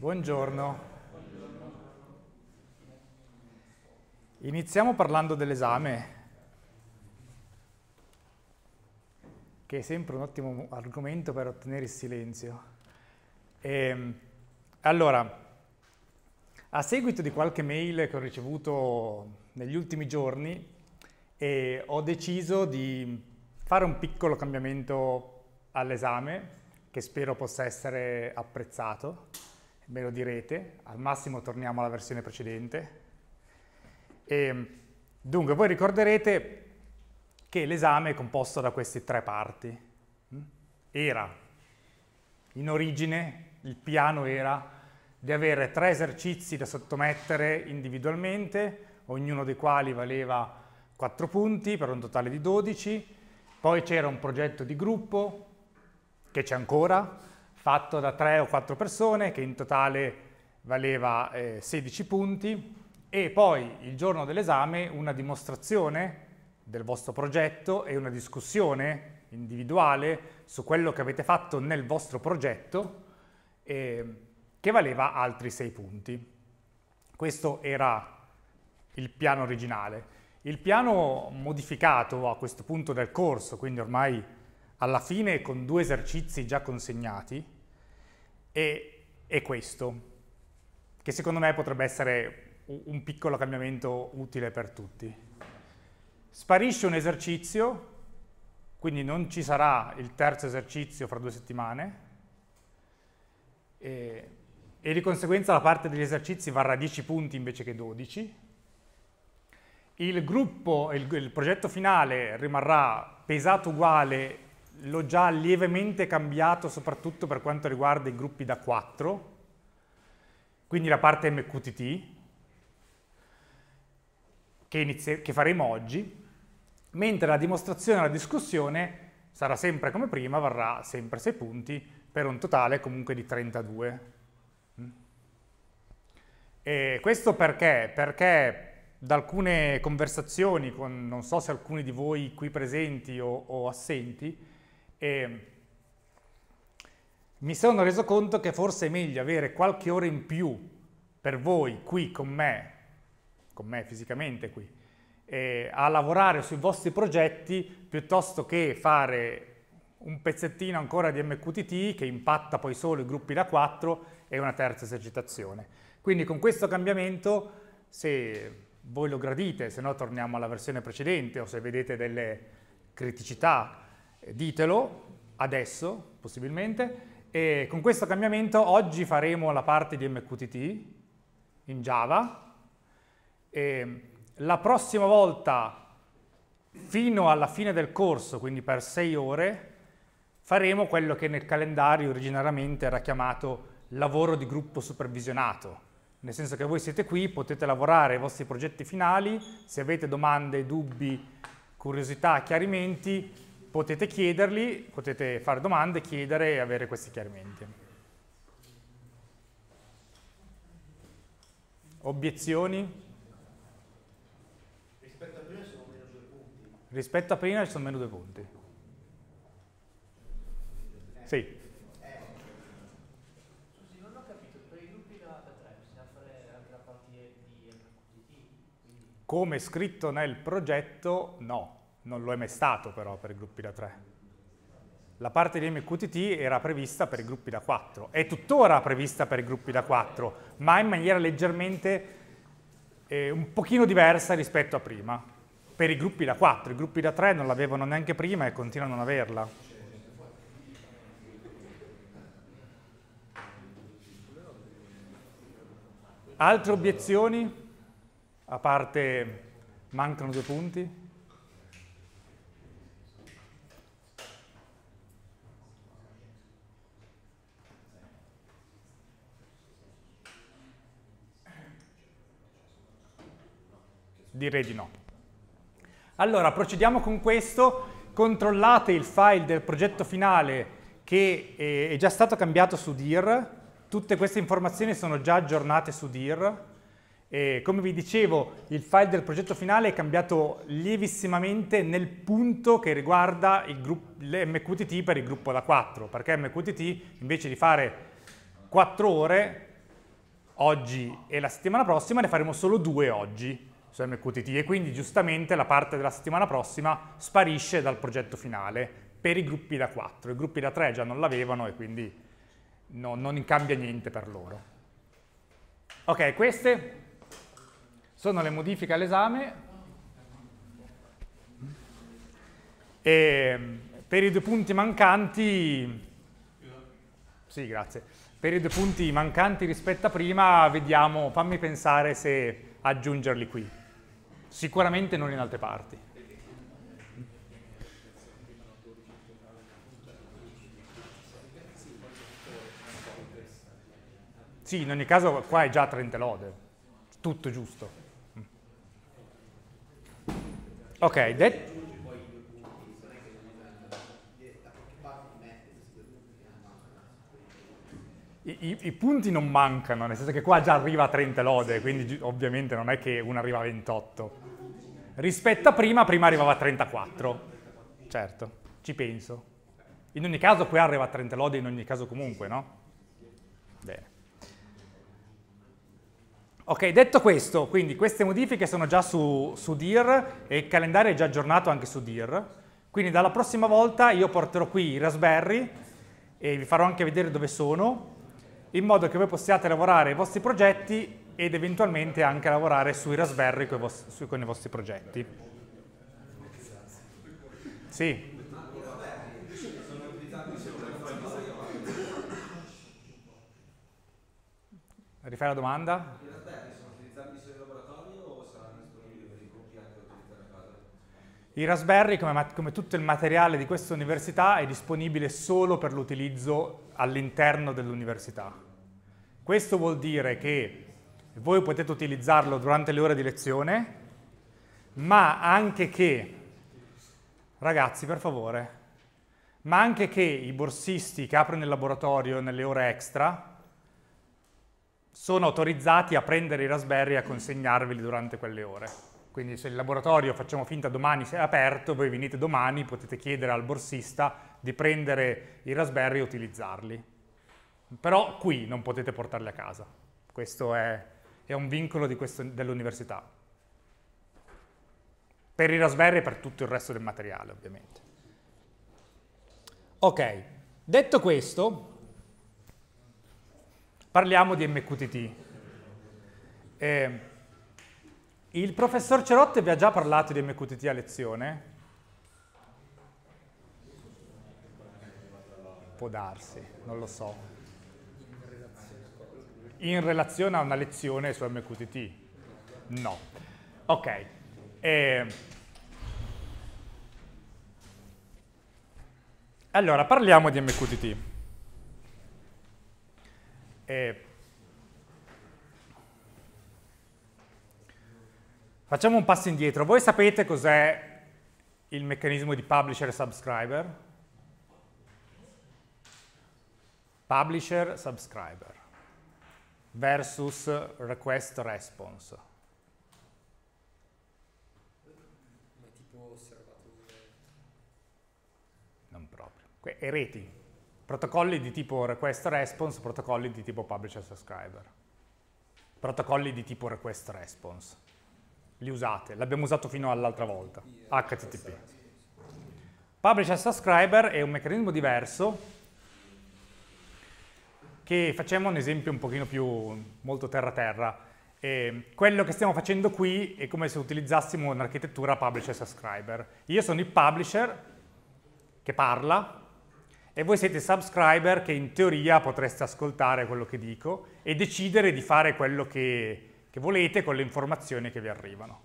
Buongiorno. Iniziamo parlando dell'esame, che è sempre un ottimo argomento per ottenere il silenzio. E, ehm, allora, a seguito di qualche mail che ho ricevuto negli ultimi giorni, eh, ho deciso di fare un piccolo cambiamento all'esame, che spero possa essere apprezzato me lo direte, al massimo torniamo alla versione precedente. E, ehm, dunque, voi ricorderete che l'esame è composto da queste tre parti. Mm? Era, in origine, il piano era di avere tre esercizi da sottomettere individualmente, ognuno dei quali valeva 4 punti per un totale di 12, poi c'era un progetto di gruppo, che c'è ancora, fatto da tre o quattro persone che in totale valeva eh, 16 punti e poi il giorno dell'esame una dimostrazione del vostro progetto e una discussione individuale su quello che avete fatto nel vostro progetto eh, che valeva altri 6 punti. Questo era il piano originale. Il piano modificato a questo punto del corso, quindi ormai alla fine con due esercizi già consegnati e, e questo, che secondo me potrebbe essere un piccolo cambiamento utile per tutti. Sparisce un esercizio, quindi non ci sarà il terzo esercizio fra due settimane e, e di conseguenza la parte degli esercizi varrà 10 punti invece che 12. Il gruppo, il, il progetto finale rimarrà pesato uguale l'ho già lievemente cambiato soprattutto per quanto riguarda i gruppi da 4, quindi la parte MQTT che, che faremo oggi, mentre la dimostrazione e la discussione sarà sempre come prima, varrà sempre 6 punti per un totale comunque di 32. Mm. E questo perché? Perché da alcune conversazioni con non so se alcuni di voi qui presenti o, o assenti, e mi sono reso conto che forse è meglio avere qualche ora in più per voi qui con me, con me fisicamente qui, eh, a lavorare sui vostri progetti piuttosto che fare un pezzettino ancora di MQTT che impatta poi solo i gruppi da 4 e una terza esercitazione. Quindi con questo cambiamento, se voi lo gradite, se no torniamo alla versione precedente o se vedete delle criticità eh, ditelo adesso, possibilmente, e con questo cambiamento oggi faremo la parte di MQTT in Java, e la prossima volta fino alla fine del corso, quindi per sei ore, faremo quello che nel calendario originariamente era chiamato lavoro di gruppo supervisionato, nel senso che voi siete qui, potete lavorare ai vostri progetti finali, se avete domande, dubbi, curiosità, chiarimenti, potete chiederli, potete fare domande, chiedere e avere questi chiarimenti. Obiezioni? Rispetto a prima ci sono meno due punti. Rispetto a prima ci sono meno due punti. Sì. Come scritto nel progetto, no non lo è mai stato però per i gruppi da 3. La parte di MQTT era prevista per i gruppi da 4, è tuttora prevista per i gruppi da 4, ma in maniera leggermente eh, un pochino diversa rispetto a prima. Per i gruppi da 4, i gruppi da 3 non l'avevano neanche prima e continuano a non averla. Altre obiezioni? A parte mancano due punti? Direi di no. Allora, procediamo con questo. Controllate il file del progetto finale che eh, è già stato cambiato su DIR. Tutte queste informazioni sono già aggiornate su DIR. E come vi dicevo, il file del progetto finale è cambiato lievissimamente nel punto che riguarda l'MQTT per il gruppo da 4, perché MQTT invece di fare 4 ore oggi e la settimana prossima ne faremo solo 2 oggi su MQTT e quindi giustamente la parte della settimana prossima sparisce dal progetto finale per i gruppi da 4. I gruppi da 3 già non l'avevano e quindi no, non cambia niente per loro. Ok, queste sono le modifiche all'esame. E per i due punti mancanti... Sì, grazie. Per i due punti mancanti rispetto a prima, vediamo, fammi pensare se aggiungerli qui. Sicuramente non in altre parti. Sì, in ogni caso qua è già 30 lode, tutto giusto. Ok, detto... i, i, punti non mancano, nel senso che qua già arriva a 30 lode, quindi ovviamente non è che una arriva a 28. Rispetto a prima, prima arrivava a 34. Certo, ci penso. In ogni caso qui arriva a 30 lode in ogni caso comunque, no? Bene. Ok, detto questo, quindi queste modifiche sono già su, su DIR e il calendario è già aggiornato anche su DIR. Quindi dalla prossima volta io porterò qui i Raspberry e vi farò anche vedere dove sono in modo che voi possiate lavorare i vostri progetti ed eventualmente anche lavorare sui Raspberry con i vostri, con i vostri progetti. Sì. Rifai la domanda? Il Raspberry, come, come, tutto il materiale di questa università, è disponibile solo per l'utilizzo all'interno dell'università. Questo vuol dire che voi potete utilizzarlo durante le ore di lezione, ma anche che, ragazzi per favore, ma anche che i borsisti che aprono il laboratorio nelle ore extra sono autorizzati a prendere i Raspberry e a consegnarveli durante quelle ore. Quindi se il laboratorio, facciamo finta, domani è aperto, voi venite domani, potete chiedere al borsista di prendere i Raspberry e utilizzarli. Però qui non potete portarli a casa. Questo è, è un vincolo dell'università. Per i Raspberry e per tutto il resto del materiale, ovviamente. Ok, detto questo, parliamo di MQTT. Eh, il professor Cerotte vi ha già parlato di MQTT a lezione? Può darsi, non lo so. In relazione a una lezione su MQTT? No. Ok. Eh. Allora, parliamo di MQTT. Eh. Facciamo un passo indietro. Voi sapete cos'è il meccanismo di publisher e subscriber? Publisher, subscriber versus request response. Ma tipo osservatore? Non proprio. E reti. Protocolli di tipo request response, protocolli di tipo publisher subscriber. Protocolli di tipo request response li usate, l'abbiamo usato fino all'altra volta, HTTP. Publisher subscriber è un meccanismo diverso che facciamo un esempio un pochino più molto terra-terra. Eh, quello che stiamo facendo qui è come se utilizzassimo un'architettura publisher subscriber. Io sono il publisher che parla e voi siete subscriber che in teoria potreste ascoltare quello che dico e decidere di fare quello che che volete con le informazioni che vi arrivano.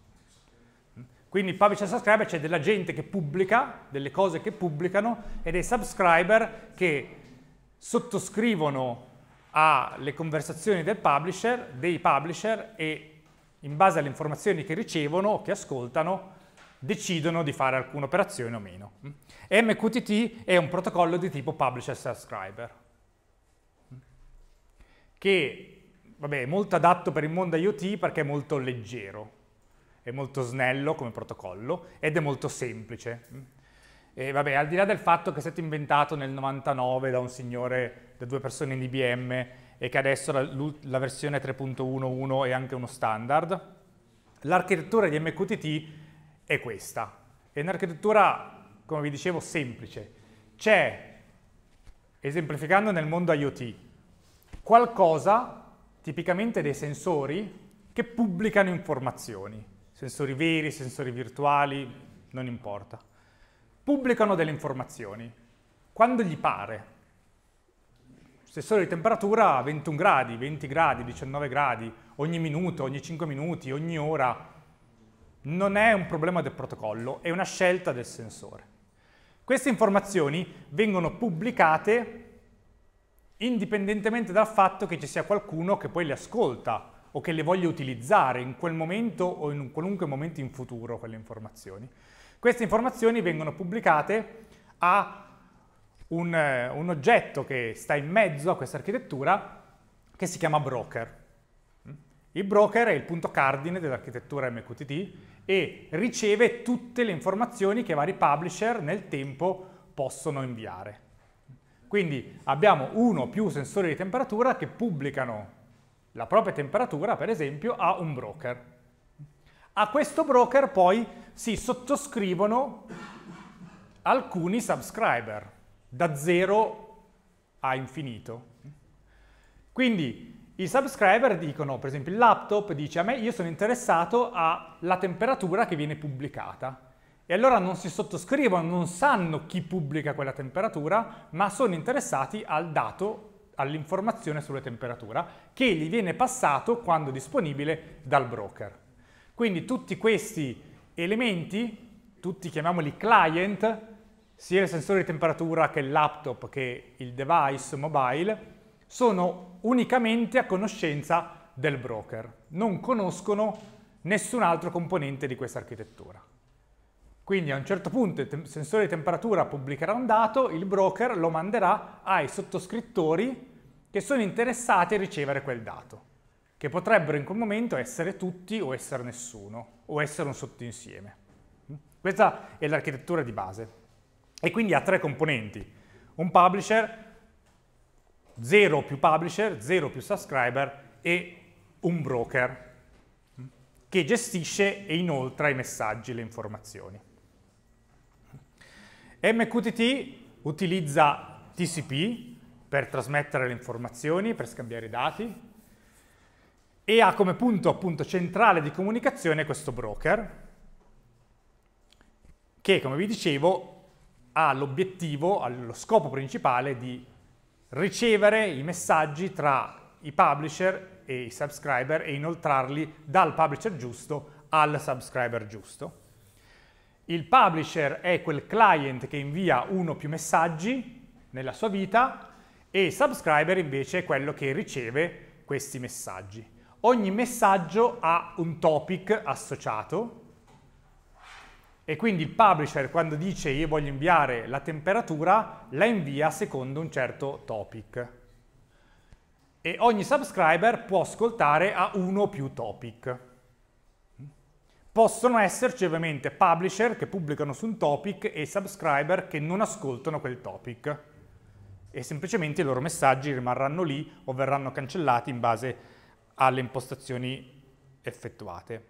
Quindi il publisher subscriber c'è della gente che pubblica, delle cose che pubblicano e dei subscriber che sottoscrivono alle conversazioni del publisher, dei publisher e in base alle informazioni che ricevono o che ascoltano decidono di fare alcuna operazione o meno. MQTT è un protocollo di tipo publisher subscriber che Vabbè, è molto adatto per il mondo IoT perché è molto leggero, è molto snello come protocollo ed è molto semplice. E vabbè, al di là del fatto che è stato inventato nel 99 da un signore, da due persone in IBM e che adesso la, la versione 3.1.1 è anche uno standard, l'architettura di MQTT è questa. È un'architettura, come vi dicevo, semplice. C'è, esemplificando nel mondo IoT, qualcosa tipicamente dei sensori che pubblicano informazioni, sensori veri, sensori virtuali, non importa. Pubblicano delle informazioni, quando gli pare. Sensore di temperatura a 21 gradi, 20 gradi, 19 gradi, ogni minuto, ogni 5 minuti, ogni ora. Non è un problema del protocollo, è una scelta del sensore. Queste informazioni vengono pubblicate indipendentemente dal fatto che ci sia qualcuno che poi le ascolta o che le voglia utilizzare in quel momento o in qualunque momento in futuro quelle informazioni. Queste informazioni vengono pubblicate a un, eh, un oggetto che sta in mezzo a questa architettura che si chiama broker. Mm? Il broker è il punto cardine dell'architettura MQTT e riceve tutte le informazioni che vari publisher nel tempo possono inviare. Quindi abbiamo uno o più sensori di temperatura che pubblicano la propria temperatura, per esempio, a un broker. A questo broker poi si sottoscrivono alcuni subscriber, da zero a infinito. Quindi i subscriber dicono, per esempio il laptop dice a me io sono interessato alla temperatura che viene pubblicata e allora non si sottoscrivono, non sanno chi pubblica quella temperatura, ma sono interessati al dato, all'informazione sulla temperatura, che gli viene passato quando disponibile dal broker. Quindi tutti questi elementi, tutti chiamiamoli client, sia il sensore di temperatura che il laptop che il device mobile, sono unicamente a conoscenza del broker, non conoscono nessun altro componente di questa architettura. Quindi a un certo punto il sensore di temperatura pubblicherà un dato, il broker lo manderà ai sottoscrittori che sono interessati a ricevere quel dato, che potrebbero in quel momento essere tutti o essere nessuno, o essere un sottoinsieme. Mm? Questa è l'architettura di base. E quindi ha tre componenti. Un publisher, 0 più publisher, 0 più subscriber e un broker mm? che gestisce e inoltra i messaggi e le informazioni. MQTT utilizza TCP per trasmettere le informazioni, per scambiare i dati e ha come punto appunto centrale di comunicazione questo broker che come vi dicevo ha l'obiettivo, ha lo scopo principale di ricevere i messaggi tra i publisher e i subscriber e inoltrarli dal publisher giusto al subscriber giusto. Il publisher è quel client che invia uno o più messaggi nella sua vita e il subscriber invece è quello che riceve questi messaggi. Ogni messaggio ha un topic associato e quindi il publisher quando dice io voglio inviare la temperatura la invia secondo un certo topic e ogni subscriber può ascoltare a uno o più topic. Possono esserci ovviamente publisher che pubblicano su un topic e subscriber che non ascoltano quel topic e semplicemente i loro messaggi rimarranno lì o verranno cancellati in base alle impostazioni effettuate.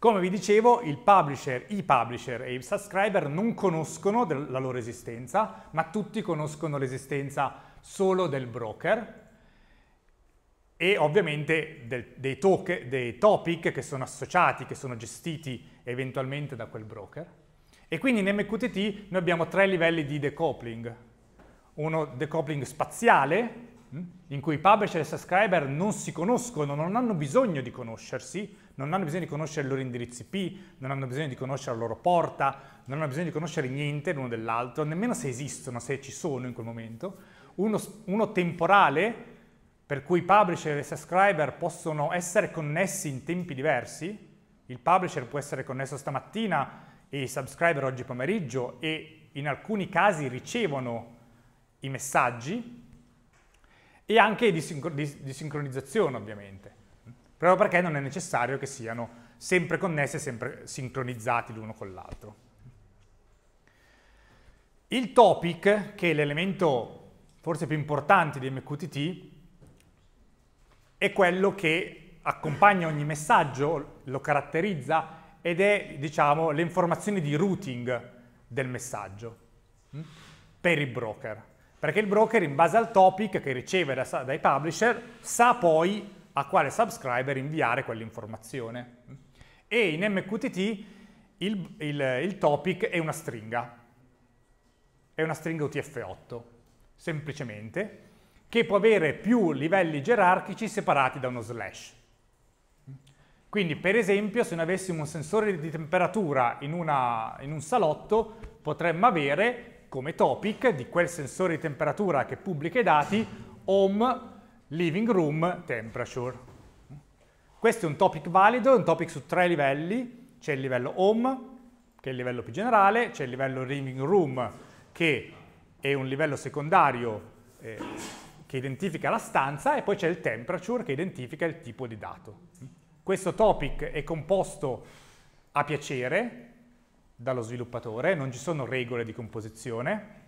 Come vi dicevo, il publisher, i publisher e i subscriber non conoscono la loro esistenza, ma tutti conoscono l'esistenza solo del broker e ovviamente del, dei, talk, dei topic che sono associati, che sono gestiti eventualmente da quel broker. E quindi in MQTT noi abbiamo tre livelli di decoupling. Uno decoupling spaziale, mm, in cui i publisher e i subscriber non si conoscono, non hanno bisogno di conoscersi, non hanno bisogno di conoscere i loro indirizzi IP, non hanno bisogno di conoscere la loro porta, non hanno bisogno di conoscere niente l'uno dell'altro, nemmeno se esistono, se ci sono in quel momento. Uno, uno temporale, per cui publisher e subscriber possono essere connessi in tempi diversi, il publisher può essere connesso stamattina e i subscriber oggi pomeriggio e in alcuni casi ricevono i messaggi e anche di, sincro di, di sincronizzazione ovviamente, proprio perché non è necessario che siano sempre connessi e sempre sincronizzati l'uno con l'altro. Il topic, che è l'elemento forse più importante di MQTT, è quello che accompagna ogni messaggio, lo caratterizza ed è, diciamo, le di routing del messaggio mm, per il broker. Perché il broker, in base al topic che riceve dai publisher, sa poi a quale subscriber inviare quell'informazione. Mm. E in MQTT il, il, il topic è una stringa, è una stringa UTF-8, semplicemente, che può avere più livelli gerarchici separati da uno slash. Quindi per esempio se noi avessimo un sensore di temperatura in, una, in un salotto potremmo avere come topic di quel sensore di temperatura che pubblica i dati home living room temperature. Questo è un topic valido, è un topic su tre livelli, c'è il livello home, che è il livello più generale, c'è il livello living room, che è un livello secondario eh, che identifica la stanza e poi c'è il temperature che identifica il tipo di dato. Questo topic è composto a piacere dallo sviluppatore, non ci sono regole di composizione,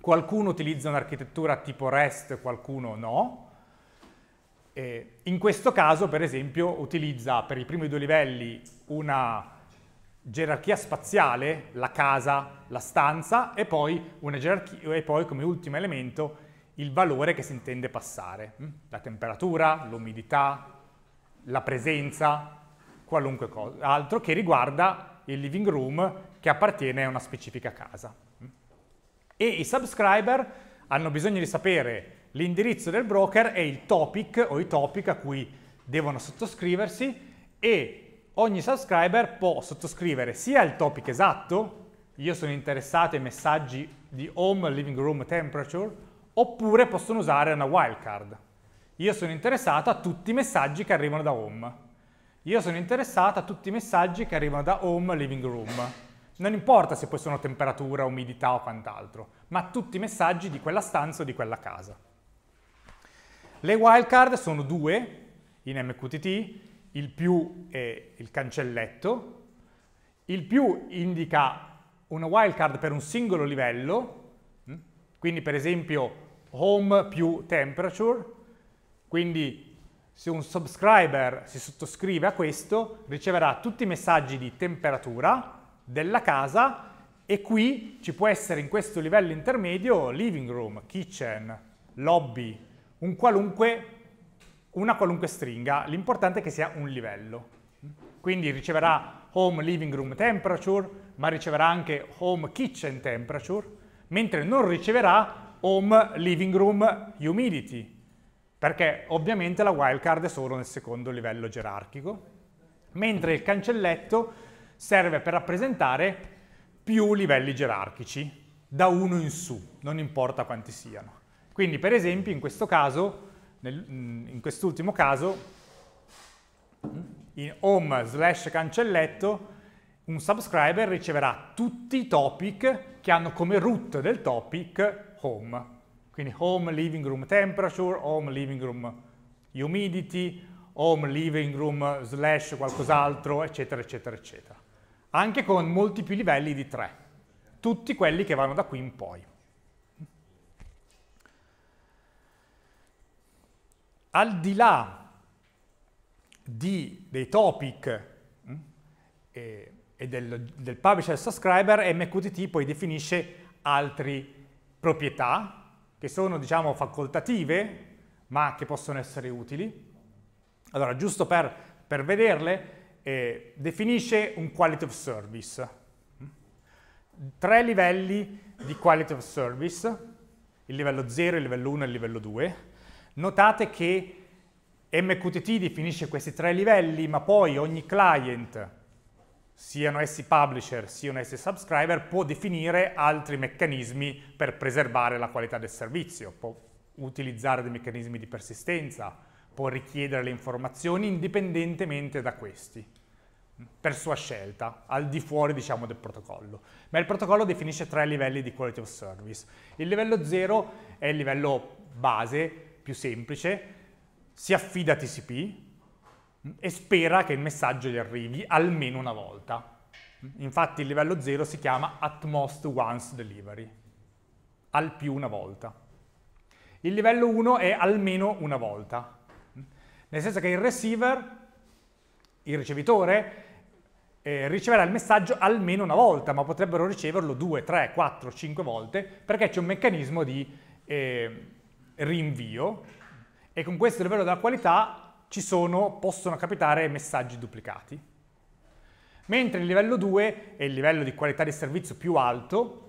qualcuno utilizza un'architettura tipo REST, qualcuno no. E in questo caso, per esempio, utilizza per i primi due livelli una gerarchia spaziale, la casa, la stanza, e poi, e poi come ultimo elemento il valore che si intende passare, mm? la temperatura, l'umidità, la presenza, qualunque cosa, altro che riguarda il living room che appartiene a una specifica casa. Mm? E i subscriber hanno bisogno di sapere l'indirizzo del broker e il topic o i topic a cui devono sottoscriversi e ogni subscriber può sottoscrivere sia il topic esatto, io sono interessato ai messaggi di home living room temperature, oppure possono usare una wildcard. Io sono interessato a tutti i messaggi che arrivano da home. Io sono interessato a tutti i messaggi che arrivano da home living room. Non importa se poi sono temperatura, umidità o quant'altro, ma tutti i messaggi di quella stanza o di quella casa. Le wildcard sono due in MQTT, il più è il cancelletto, il più indica una wildcard per un singolo livello quindi per esempio home più temperature, quindi se un subscriber si sottoscrive a questo riceverà tutti i messaggi di temperatura della casa e qui ci può essere in questo livello intermedio living room, kitchen, lobby, un qualunque, una qualunque stringa, l'importante è che sia un livello. Quindi riceverà home living room temperature, ma riceverà anche home kitchen temperature, mentre non riceverà home living room humidity, perché ovviamente la wildcard è solo nel secondo livello gerarchico, mentre il cancelletto serve per rappresentare più livelli gerarchici, da uno in su, non importa quanti siano. Quindi per esempio in questo caso, nel, mm, in quest'ultimo caso, mm, in home slash cancelletto, un subscriber riceverà tutti i topic che hanno come root del topic home. Quindi home living room temperature, home living room humidity, home living room slash qualcos'altro, eccetera, eccetera, eccetera. Anche con molti più livelli di 3, tutti quelli che vanno da qui in poi. Al di là di, dei topic, eh, e del, del publisher subscriber MQTT poi definisce altre proprietà che sono diciamo facoltative ma che possono essere utili. Allora giusto per, per vederle eh, definisce un quality of service, tre livelli di quality of service, il livello 0, il livello 1 e il livello 2. Notate che MQTT definisce questi tre livelli ma poi ogni client siano essi publisher, siano essi subscriber, può definire altri meccanismi per preservare la qualità del servizio, può utilizzare dei meccanismi di persistenza, può richiedere le informazioni indipendentemente da questi, per sua scelta, al di fuori diciamo, del protocollo. Ma il protocollo definisce tre livelli di quality of service. Il livello 0 è il livello base, più semplice, si affida a TCP, e spera che il messaggio gli arrivi almeno una volta. Infatti il livello 0 si chiama at most once delivery, al più una volta. Il livello 1 è almeno una volta, nel senso che il receiver, il ricevitore, eh, riceverà il messaggio almeno una volta, ma potrebbero riceverlo 2, 3, 4, 5 volte, perché c'è un meccanismo di eh, rinvio e con questo livello della qualità ci sono, possono capitare messaggi duplicati. Mentre il livello 2 è il livello di qualità di servizio più alto,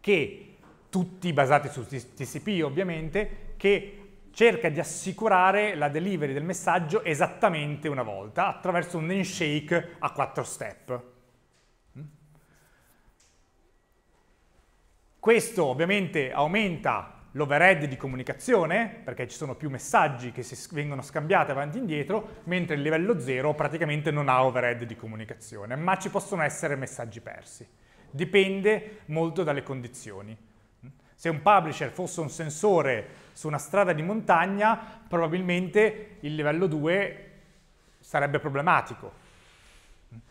che tutti basati su TCP ovviamente, che cerca di assicurare la delivery del messaggio esattamente una volta attraverso un handshake a quattro step. Mm? Questo ovviamente aumenta l'overhead di comunicazione, perché ci sono più messaggi che si vengono scambiati avanti e indietro, mentre il livello 0 praticamente non ha overhead di comunicazione, ma ci possono essere messaggi persi. Dipende molto dalle condizioni. Se un publisher fosse un sensore su una strada di montagna, probabilmente il livello 2 sarebbe problematico.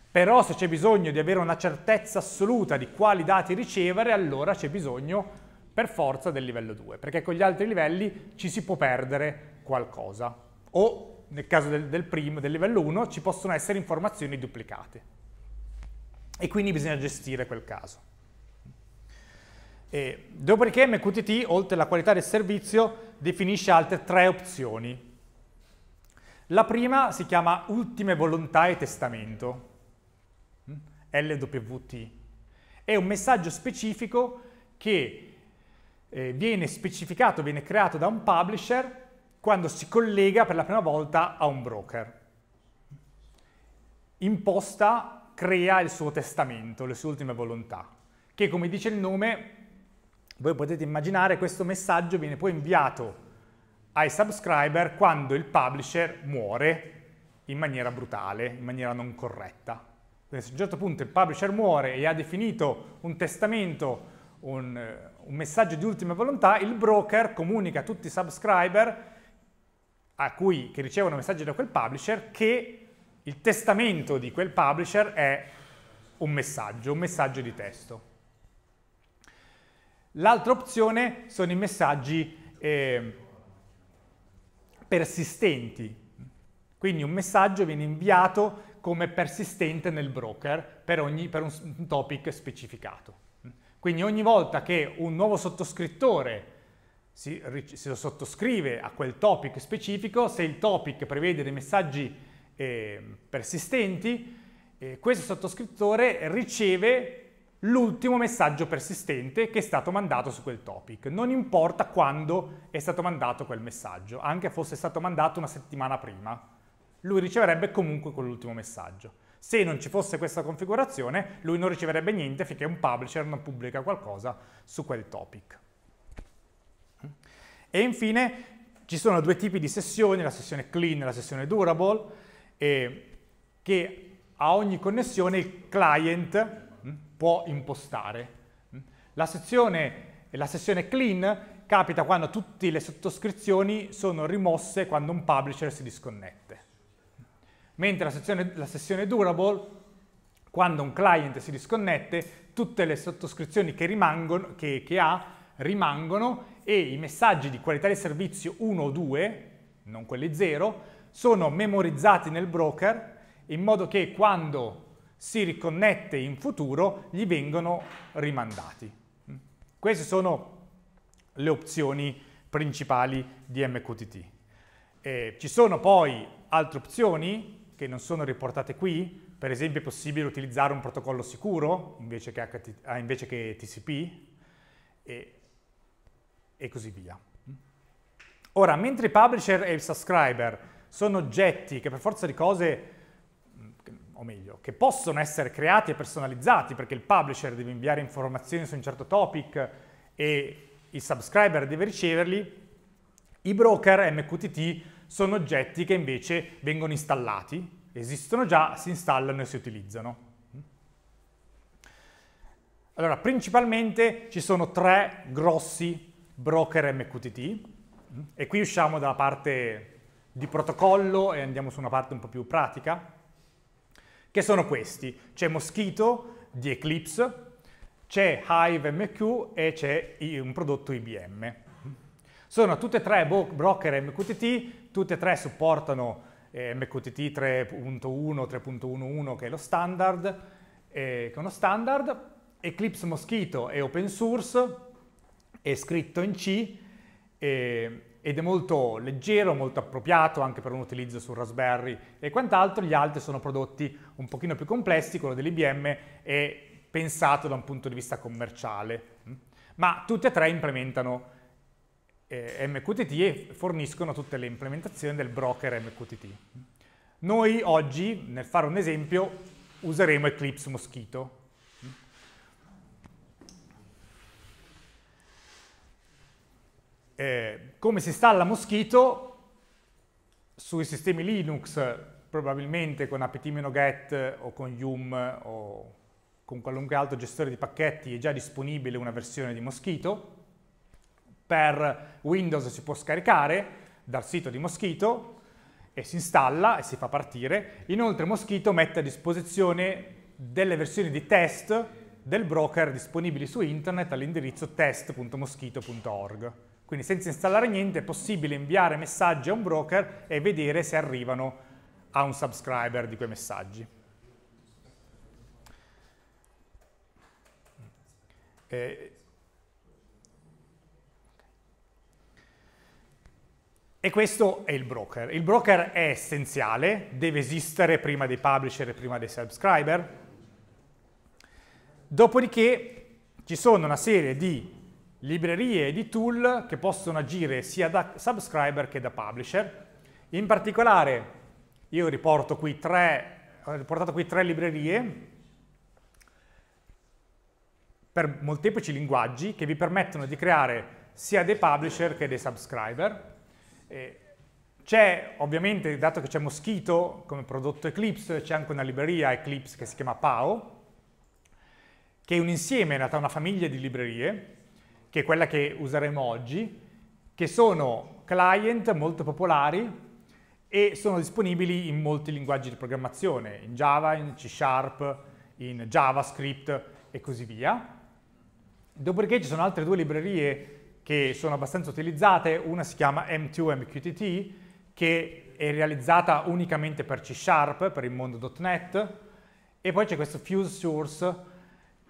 Però se c'è bisogno di avere una certezza assoluta di quali dati ricevere, allora c'è bisogno per forza del livello 2, perché con gli altri livelli ci si può perdere qualcosa. O nel caso del, del, prim, del livello 1 ci possono essere informazioni duplicate. E quindi bisogna gestire quel caso. E, dopodiché MQTT, oltre alla qualità del servizio, definisce altre tre opzioni. La prima si chiama ultime volontà e testamento, hm? LWT. È un messaggio specifico che eh, viene specificato, viene creato da un publisher quando si collega per la prima volta a un broker. Imposta crea il suo testamento, le sue ultime volontà, che come dice il nome, voi potete immaginare questo messaggio viene poi inviato ai subscriber quando il publisher muore in maniera brutale, in maniera non corretta. Quindi a un certo punto il publisher muore e ha definito un testamento, un, un messaggio di ultima volontà, il broker comunica a tutti i subscriber cui, che ricevono messaggi da quel publisher che il testamento di quel publisher è un messaggio, un messaggio di testo. L'altra opzione sono i messaggi eh, persistenti, quindi un messaggio viene inviato come persistente nel broker per, ogni, per un topic specificato. Quindi ogni volta che un nuovo sottoscrittore si, si sottoscrive a quel topic specifico, se il topic prevede dei messaggi eh, persistenti, eh, questo sottoscrittore riceve l'ultimo messaggio persistente che è stato mandato su quel topic. Non importa quando è stato mandato quel messaggio, anche fosse stato mandato una settimana prima, lui riceverebbe comunque quell'ultimo messaggio. Se non ci fosse questa configurazione, lui non riceverebbe niente finché un publisher non pubblica qualcosa su quel topic. E infine ci sono due tipi di sessioni, la sessione clean e la sessione durable, eh, che a ogni connessione il client mm, può impostare. Mm. La sessione, la sessione clean capita quando tutte le sottoscrizioni sono rimosse quando un publisher si disconnette mentre la sessione, la sessione durable, quando un client si disconnette, tutte le sottoscrizioni che, rimangono, che, che ha rimangono e i messaggi di qualità di servizio 1 o 2, non quelli 0, sono memorizzati nel broker in modo che quando si riconnette in futuro gli vengono rimandati. Queste sono le opzioni principali di MQTT. Eh, ci sono poi altre opzioni che non sono riportate qui, per esempio è possibile utilizzare un protocollo sicuro invece che, HT, ah, invece che TCP e, e così via. Ora, mentre il publisher e il subscriber sono oggetti che per forza di cose o meglio, che possono essere creati e personalizzati perché il publisher deve inviare informazioni su un certo topic e il subscriber deve riceverli, i broker MQTT sono oggetti che invece vengono installati, esistono già, si installano e si utilizzano. Allora, principalmente ci sono tre grossi broker MQTT e qui usciamo dalla parte di protocollo e andiamo su una parte un po' più pratica, che sono questi. C'è Moschito di Eclipse, c'è HiveMQ e c'è un prodotto IBM. Sono tutte e tre broker MQTT, tutte e tre supportano eh, MQTT 3.1, 3.11 che è lo standard, eh, che è uno standard, Eclipse Mosquito è open source, è scritto in C eh, ed è molto leggero, molto appropriato anche per un utilizzo su Raspberry e quant'altro. Gli altri sono prodotti un pochino più complessi, quello dell'IBM è pensato da un punto di vista commerciale, mm? ma tutti e tre implementano eh, MQTT e forniscono tutte le implementazioni del broker MQTT. Noi oggi, nel fare un esempio, useremo Eclipse Moschito. Eh, come si installa Moschito? Sui sistemi Linux, probabilmente con apt-get o con Yum o con qualunque altro gestore di pacchetti è già disponibile una versione di Moschito per Windows si può scaricare dal sito di Moschito e si installa e si fa partire. Inoltre Moschito mette a disposizione delle versioni di test del broker disponibili su internet all'indirizzo test.moschito.org. Quindi senza installare niente è possibile inviare messaggi a un broker e vedere se arrivano a un subscriber di quei messaggi. Eh, E questo è il broker. Il broker è essenziale, deve esistere prima dei publisher e prima dei subscriber. Dopodiché ci sono una serie di librerie e di tool che possono agire sia da subscriber che da publisher. In particolare io riporto qui tre, ho riportato qui tre librerie per molteplici linguaggi che vi permettono di creare sia dei publisher che dei subscriber. Eh, c'è ovviamente, dato che c'è Moschito come prodotto Eclipse, c'è anche una libreria Eclipse che si chiama PAO, che è un insieme, in realtà una famiglia di librerie, che è quella che useremo oggi, che sono client molto popolari e sono disponibili in molti linguaggi di programmazione, in Java, in C Sharp, in JavaScript e così via. Dopodiché ci sono altre due librerie che sono abbastanza utilizzate, una si chiama M2 MQTT, che è realizzata unicamente per C Sharp, per il mondo.NET, e poi c'è questo Fuse Source,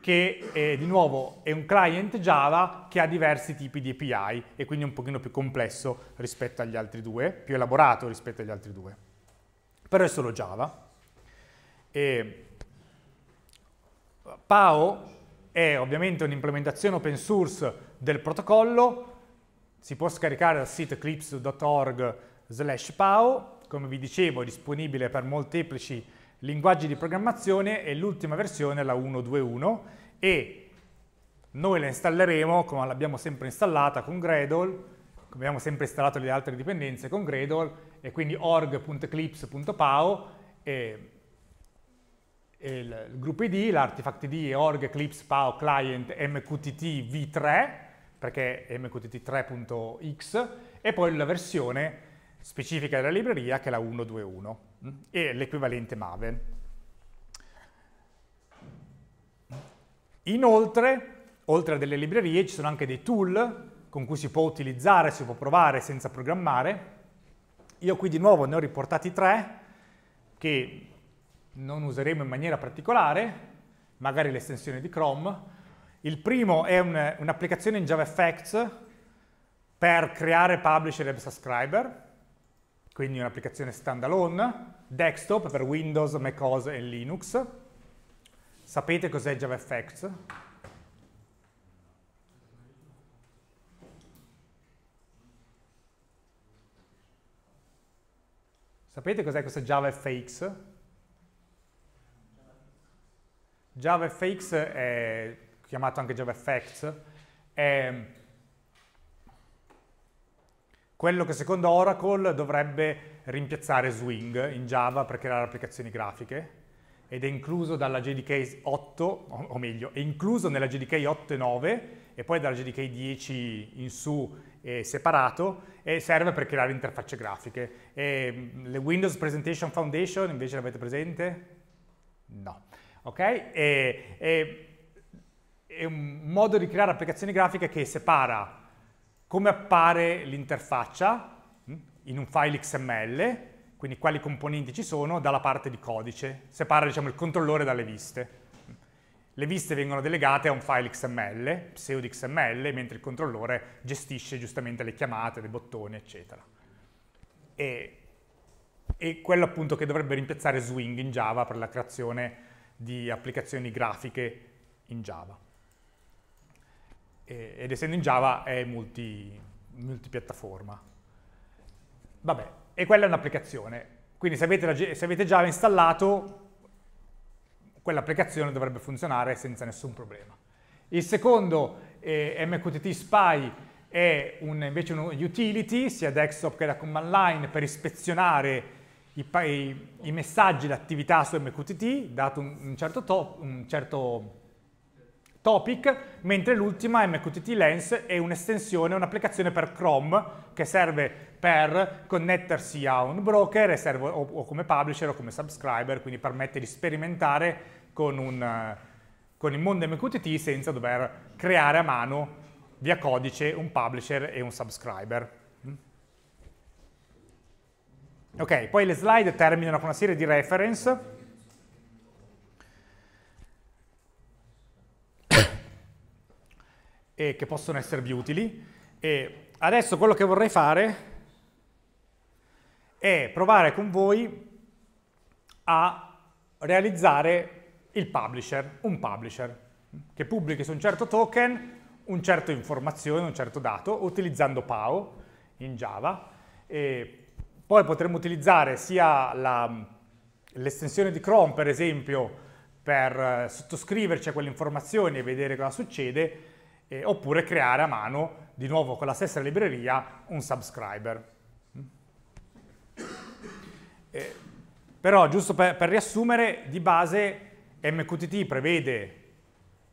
che è, di nuovo è un client Java che ha diversi tipi di API e quindi un pochino più complesso rispetto agli altri due, più elaborato rispetto agli altri due. Però è solo Java. E PAO è ovviamente un'implementazione open source del protocollo, si può scaricare dal sito clips.org slash PAO, come vi dicevo è disponibile per molteplici linguaggi di programmazione e l'ultima versione è la 1.2.1 e noi la installeremo come l'abbiamo sempre installata con Gradle, come abbiamo sempre installato le altre dipendenze con Gradle e quindi org.eclipse.pao e, e il, il gruppo ID, l'artifact ID è org eclipse client mqtt v3 perché è mqtt3.x, e poi la versione specifica della libreria che è la 1.2.1 mm, e l'equivalente Maven. Inoltre, oltre a delle librerie, ci sono anche dei tool con cui si può utilizzare, si può provare senza programmare. Io qui di nuovo ne ho riportati tre che non useremo in maniera particolare, magari l'estensione di Chrome, il primo è un'applicazione in JavaFX per creare publisher e subscriber, quindi un'applicazione standalone, desktop per Windows, macOS e Linux. Sapete cos'è JavaFX? Sapete cos'è questo JavaFX? JavaFX è chiamato anche JavaFX, è quello che secondo Oracle dovrebbe rimpiazzare Swing in Java per creare applicazioni grafiche ed è incluso dalla JDK 8, o meglio, è incluso nella JDK 8 e 9 e poi dalla JDK 10 in su è separato e serve per creare interfacce grafiche. E mm, le Windows Presentation Foundation invece l'avete presente? No. Ok? E, e è un modo di creare applicazioni grafiche che separa come appare l'interfaccia mm, in un file XML, quindi quali componenti ci sono, dalla parte di codice, separa diciamo, il controllore dalle viste. Le viste vengono delegate a un file XML, pseudo XML, mentre il controllore gestisce giustamente le chiamate, dei bottoni, eccetera. E, e quello appunto che dovrebbe rimpiazzare Swing in Java per la creazione di applicazioni grafiche in Java e, ed essendo in Java è multi, multipiattaforma. Vabbè, e quella è un'applicazione. Quindi se avete, la, se avete Java installato, quell'applicazione dovrebbe funzionare senza nessun problema. Il secondo, eh, MQTT Spy, è un, invece un utility, sia desktop che da command line, per ispezionare i, i, i messaggi, d'attività su MQTT, dato un, un certo, top, un certo Topic, mentre l'ultima MQTT Lens è un'estensione, un'applicazione per Chrome che serve per connettersi a un broker serve o, o, come publisher o come subscriber, quindi permette di sperimentare con, un, con il mondo MQTT senza dover creare a mano via codice un publisher e un subscriber. Ok, poi le slide terminano con una serie di reference e che possono esservi utili. E adesso quello che vorrei fare è provare con voi a realizzare il publisher, un publisher, che pubblichi su un certo token un certo informazione, un certo dato, utilizzando PAO in Java. E poi potremmo utilizzare sia l'estensione di Chrome, per esempio, per eh, sottoscriverci a quelle informazioni e vedere cosa succede, eh, oppure creare a mano, di nuovo con la stessa libreria, un subscriber. Eh, però, giusto per, per riassumere, di base MQTT prevede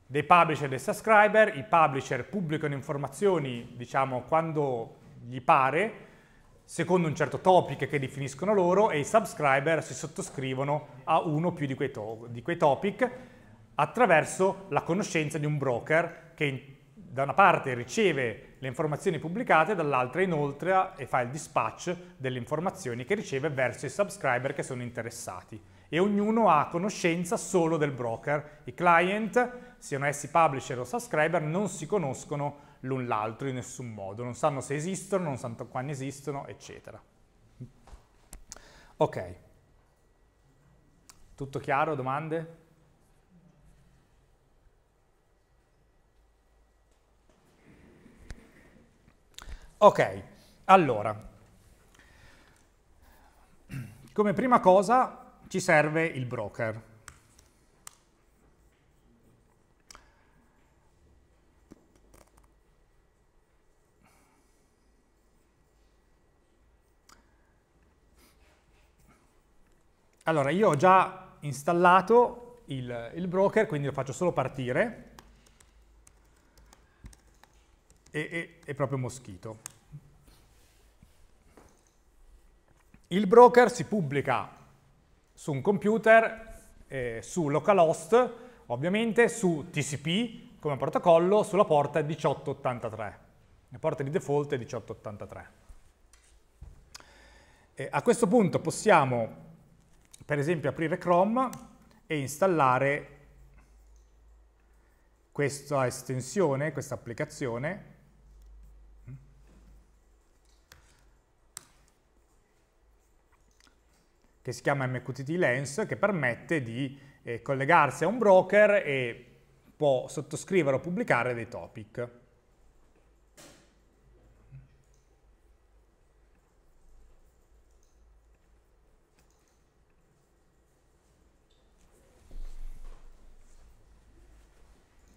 dei publisher e dei subscriber, i publisher pubblicano informazioni, diciamo, quando gli pare, secondo un certo topic che definiscono loro e i subscriber si sottoscrivono a uno o più di quei, to di quei topic attraverso la conoscenza di un broker che in da una parte riceve le informazioni pubblicate, dall'altra inoltre e fa il dispatch delle informazioni che riceve verso i subscriber che sono interessati. E ognuno ha conoscenza solo del broker. I client, siano essi publisher o subscriber, non si conoscono l'un l'altro in nessun modo, non sanno se esistono, non sanno quando esistono, eccetera. Ok. Tutto chiaro? Domande? Ok, allora, come prima cosa ci serve il broker. Allora, io ho già installato il, il broker, quindi lo faccio solo partire. E, e, è proprio moschito. Il broker si pubblica su un computer, eh, su localhost, ovviamente su TCP come protocollo, sulla porta 1883. La porta di default è 1883. E a questo punto possiamo, per esempio, aprire Chrome e installare questa estensione, questa applicazione, che si chiama MQTT Lens, che permette di eh, collegarsi a un broker e può sottoscrivere o pubblicare dei topic.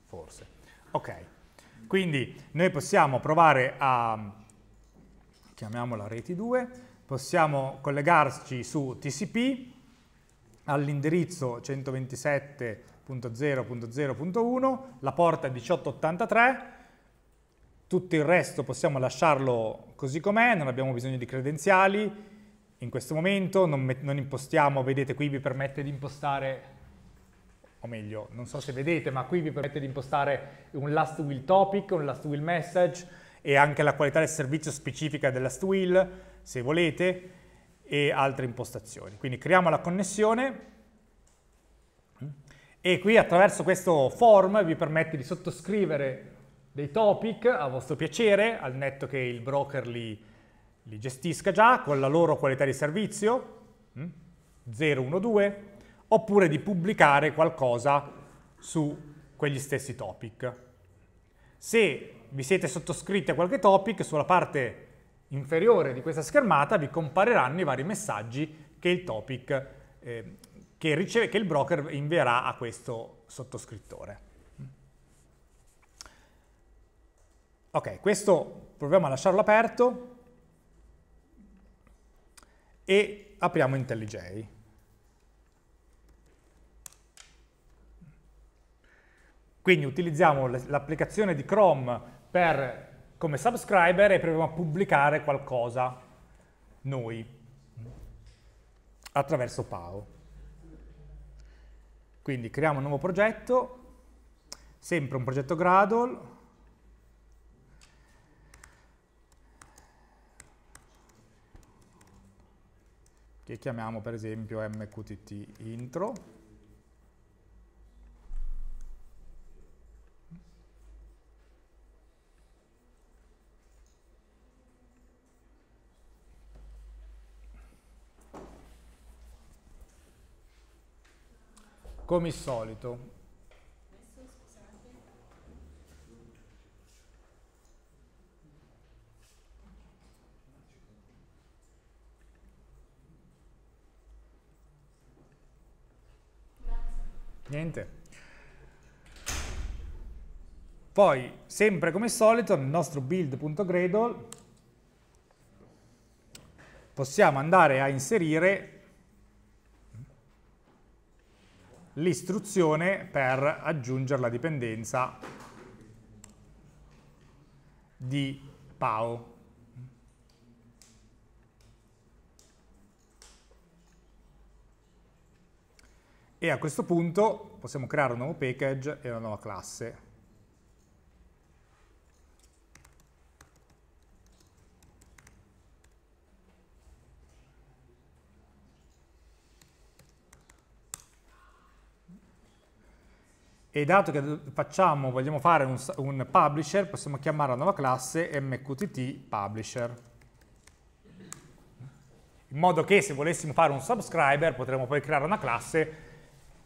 Forse. Ok. Quindi noi possiamo provare a, chiamiamola reti 2, possiamo collegarci su TCP all'indirizzo 127.0.0.1, la porta è 1883, tutto il resto possiamo lasciarlo così com'è, non abbiamo bisogno di credenziali, in questo momento non, non impostiamo, vedete qui vi permette di impostare o meglio, non so se vedete, ma qui vi permette di impostare un last will topic, un last will message e anche la qualità del servizio specifica del last will, se volete, e altre impostazioni. Quindi creiamo la connessione e qui attraverso questo form vi permette di sottoscrivere dei topic a vostro piacere, al netto che il broker li, li gestisca già con la loro qualità di servizio, 012, mm, oppure di pubblicare qualcosa su quegli stessi topic. Se vi siete sottoscritti a qualche topic, sulla parte inferiore di questa schermata vi compariranno i vari messaggi che il topic eh, che, riceve, che il broker invierà a questo sottoscrittore. Ok, questo proviamo a lasciarlo aperto e apriamo IntelliJ. Quindi utilizziamo l'applicazione di Chrome per come subscriber e proviamo a pubblicare qualcosa noi attraverso PAO. Quindi creiamo un nuovo progetto, sempre un progetto Gradle, che chiamiamo per esempio mqtt intro come al solito. Niente. Poi, sempre come al solito, nel nostro build.gradle possiamo andare a inserire l'istruzione per aggiungere la dipendenza di PAO. E a questo punto possiamo creare un nuovo package e una nuova classe. e dato che facciamo, vogliamo fare un, un publisher, possiamo chiamare la nuova classe mqtt publisher. In modo che se volessimo fare un subscriber potremmo poi creare una classe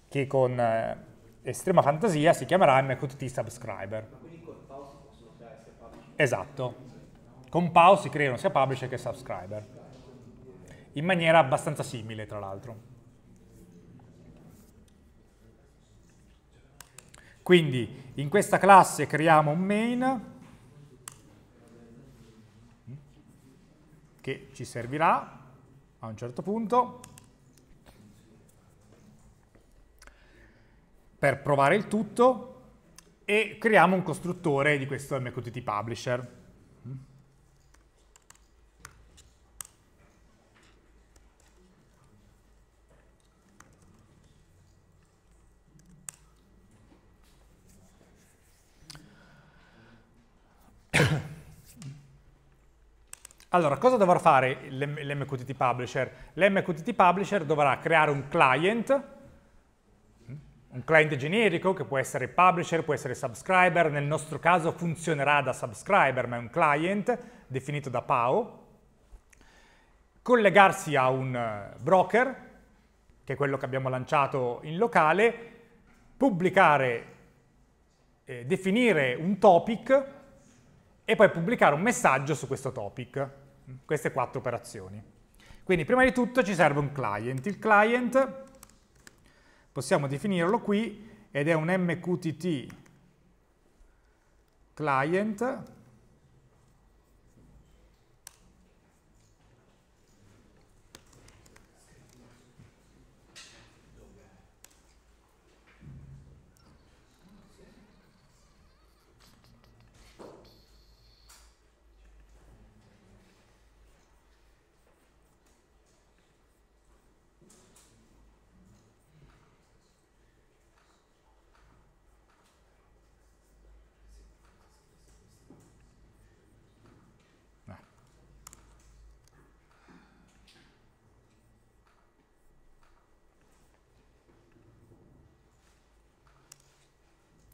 che con eh, estrema fantasia si chiamerà mqtt subscriber. Ma quindi con PAU si possono creare sia publisher? Esatto. Con PAU si creano sia publisher che subscriber. In maniera abbastanza simile, tra l'altro. Quindi in questa classe creiamo un main che ci servirà a un certo punto per provare il tutto e creiamo un costruttore di questo MQTT Publisher. Allora, cosa dovrà fare l'MQTT Publisher? L'MQTT Publisher dovrà creare un client, mm, un client generico che può essere publisher, può essere subscriber, nel nostro caso funzionerà da subscriber, ma è un client definito da PAO, collegarsi a un eh, broker, che è quello che abbiamo lanciato in locale, pubblicare, eh, definire un topic e poi pubblicare un messaggio su questo topic queste quattro operazioni. Quindi prima di tutto ci serve un client. Il client possiamo definirlo qui ed è un MQTT client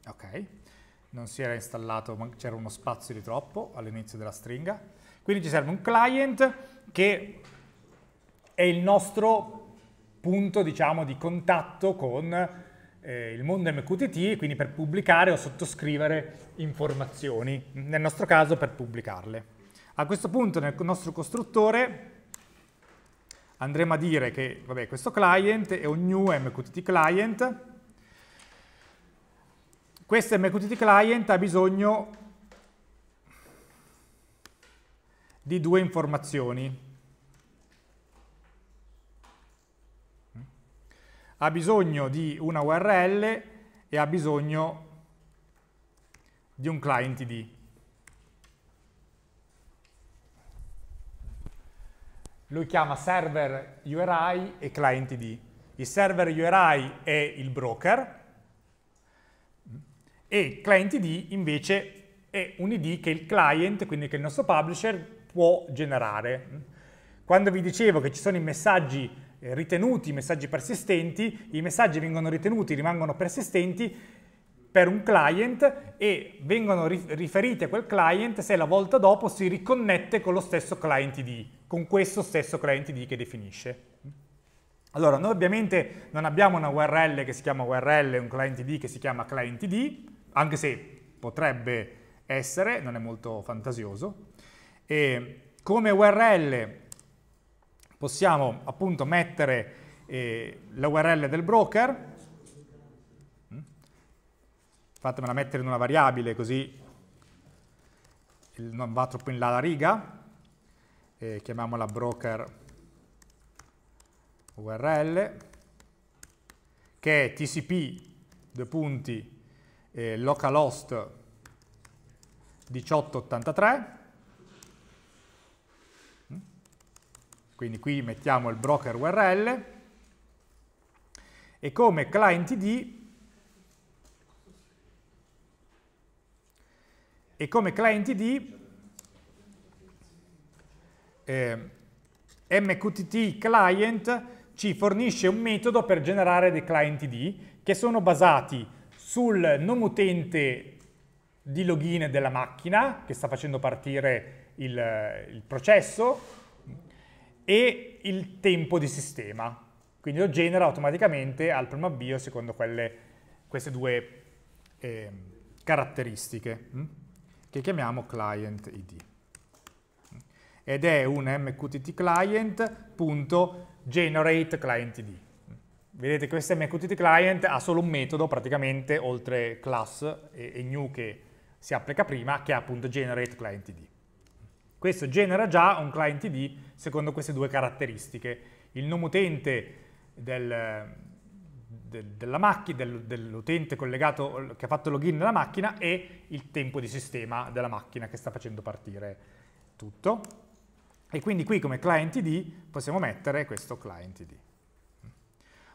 Ok, non si era installato, ma c'era uno spazio di troppo all'inizio della stringa. Quindi ci serve un client che è il nostro punto, diciamo, di contatto con eh, il mondo MQTT, quindi per pubblicare o sottoscrivere informazioni, nel nostro caso per pubblicarle. A questo punto nel nostro costruttore andremo a dire che vabbè, questo client è un new MQTT client questo MQTT client ha bisogno di due informazioni. Ha bisogno di una URL e ha bisogno di un client ID. Lui chiama server URI e client ID. Il server URI è il broker, e client ID invece è un ID che il client, quindi che il nostro publisher, può generare. Quando vi dicevo che ci sono i messaggi eh, ritenuti, i messaggi persistenti, i messaggi vengono ritenuti, rimangono persistenti per un client e vengono riferiti a quel client se la volta dopo si riconnette con lo stesso client ID, con questo stesso client ID che definisce. Allora, noi ovviamente non abbiamo una URL che si chiama URL, un client ID che si chiama client ID, anche se potrebbe essere, non è molto fantasioso. E come URL possiamo appunto mettere eh, la URL del broker, mm? fatemela mettere in una variabile così non va troppo in là la riga, eh, chiamiamola broker URL, che è tcp due punti eh, localhost 1883, quindi qui mettiamo il broker URL, e come client ID e come client ID eh, MQTT client ci fornisce un metodo per generare dei client ID che sono basati sul non utente di login della macchina che sta facendo partire il, il processo e il tempo di sistema. Quindi lo genera automaticamente al primo avvio secondo quelle, queste due eh, caratteristiche mm, che chiamiamo client id. Ed è un mqtt client.generate client id. Vedete, questo MQTT client ha solo un metodo praticamente oltre class e, e new che si applica prima, che è appunto generate client ID. Questo genera già un client ID secondo queste due caratteristiche. Il nome utente del, dell'utente del, dell collegato che ha fatto login nella macchina e il tempo di sistema della macchina che sta facendo partire tutto. E quindi qui come client ID possiamo mettere questo client ID.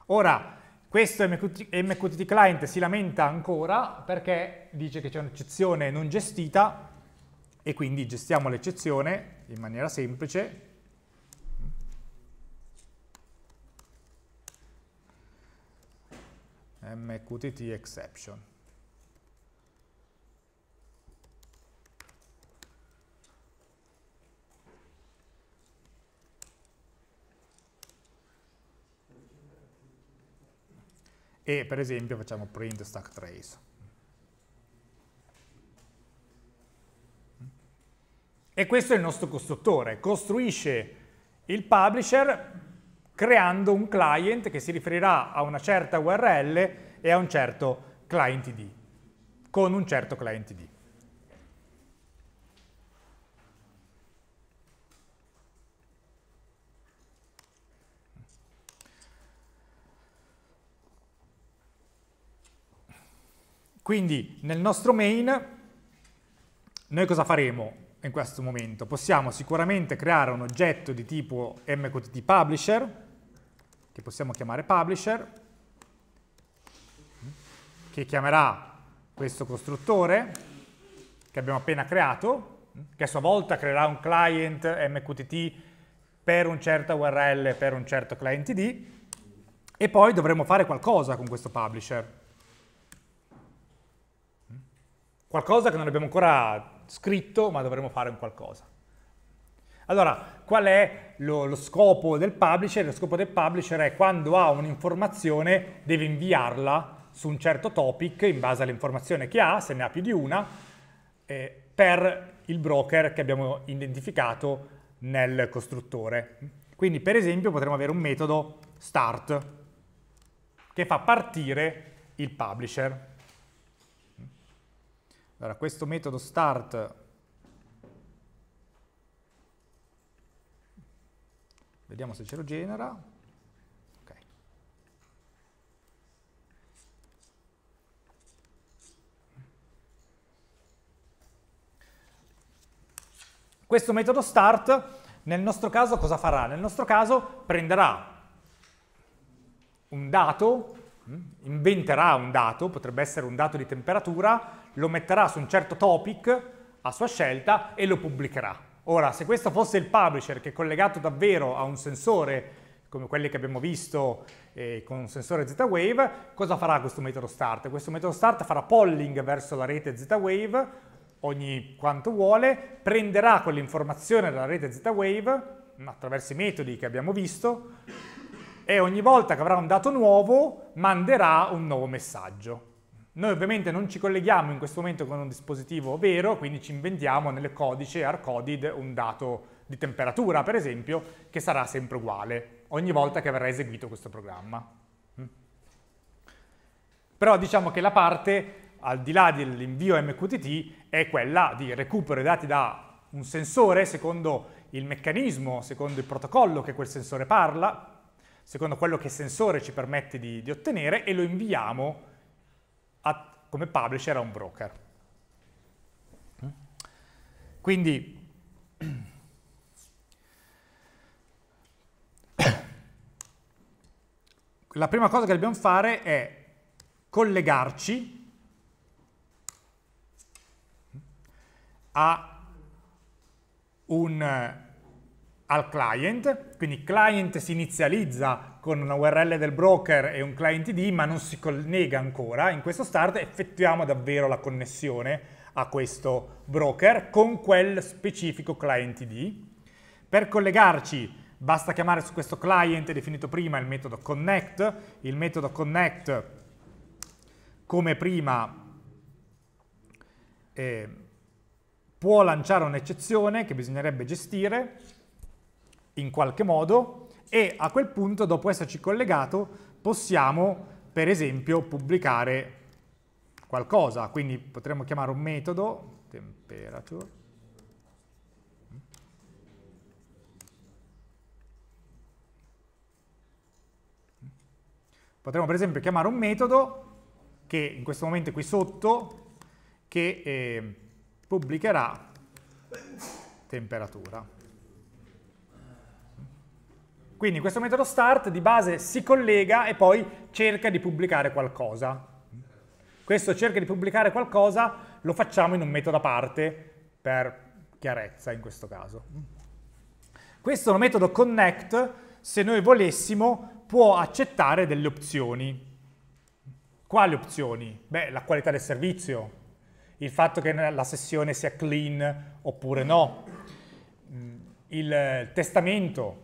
Ora, questo MQTT, client si lamenta ancora perché dice che c'è un'eccezione non gestita e quindi gestiamo l'eccezione in maniera semplice. MQTT exception. e per esempio facciamo print stack trace. E questo è il nostro costruttore, costruisce il publisher creando un client che si riferirà a una certa URL e a un certo client ID, con un certo client ID. Quindi nel nostro main noi cosa faremo in questo momento? Possiamo sicuramente creare un oggetto di tipo mqtt publisher, che possiamo chiamare publisher, che chiamerà questo costruttore che abbiamo appena creato, che a sua volta creerà un client mqtt per un certo URL, per un certo client ID, e poi dovremo fare qualcosa con questo publisher Qualcosa che non abbiamo ancora scritto, ma dovremo fare un qualcosa. Allora, qual è lo, lo, scopo del publisher? Lo scopo del publisher è quando ha un'informazione deve inviarla su un certo topic in base all'informazione che ha, se ne ha più di una, eh, per il broker che abbiamo identificato nel costruttore. Quindi per esempio potremmo avere un metodo start che fa partire il publisher. Allora, questo metodo start, vediamo se ce lo genera. Okay. Questo metodo start, nel nostro caso cosa farà? Nel nostro caso prenderà un dato, mm, inventerà un dato, potrebbe essere un dato di temperatura, lo metterà su un certo topic a sua scelta e lo pubblicherà. Ora, se questo fosse il publisher che è collegato davvero a un sensore, come quelli che abbiamo visto eh, con un sensore Z-Wave, cosa farà questo metodo start? Questo metodo start farà polling verso la rete Z-Wave, ogni quanto vuole, prenderà quell'informazione dalla rete Z-Wave mm, attraverso i metodi che abbiamo visto e ogni volta che avrà un dato nuovo manderà un nuovo messaggio. Noi ovviamente non ci colleghiamo in questo momento con un dispositivo vero, quindi ci inventiamo nel codice hard-coded un dato di temperatura, per esempio, che sarà sempre uguale ogni volta che verrà eseguito questo programma. Mm. Però diciamo che la parte, al di là dell'invio MQTT, è quella di recupero i dati da un sensore secondo il meccanismo, secondo il protocollo che quel sensore parla, secondo quello che il sensore ci permette di, di ottenere e lo inviamo a, come publisher a un broker. Quindi la prima cosa che dobbiamo fare è collegarci a un al client, quindi client si inizializza con una URL del broker e un client ID ma non si collega ancora, in questo start effettuiamo davvero la connessione a questo broker con quel specifico client ID. Per collegarci basta chiamare su questo client definito prima il metodo connect, il metodo connect come prima eh, può lanciare un'eccezione che bisognerebbe gestire in qualche modo e a quel punto, dopo esserci collegato, possiamo, per esempio, pubblicare qualcosa. Quindi potremmo chiamare un metodo, temperature, Potremmo per esempio chiamare un metodo che in questo momento è qui sotto che eh, pubblicherà temperatura. Quindi questo metodo start di base si collega e poi cerca di pubblicare qualcosa. Questo cerca di pubblicare qualcosa lo facciamo in un metodo a parte per chiarezza in questo caso. Questo metodo connect, se noi volessimo, può accettare delle opzioni. Quali opzioni? Beh, la qualità del servizio, il fatto che la sessione sia clean oppure no, il testamento,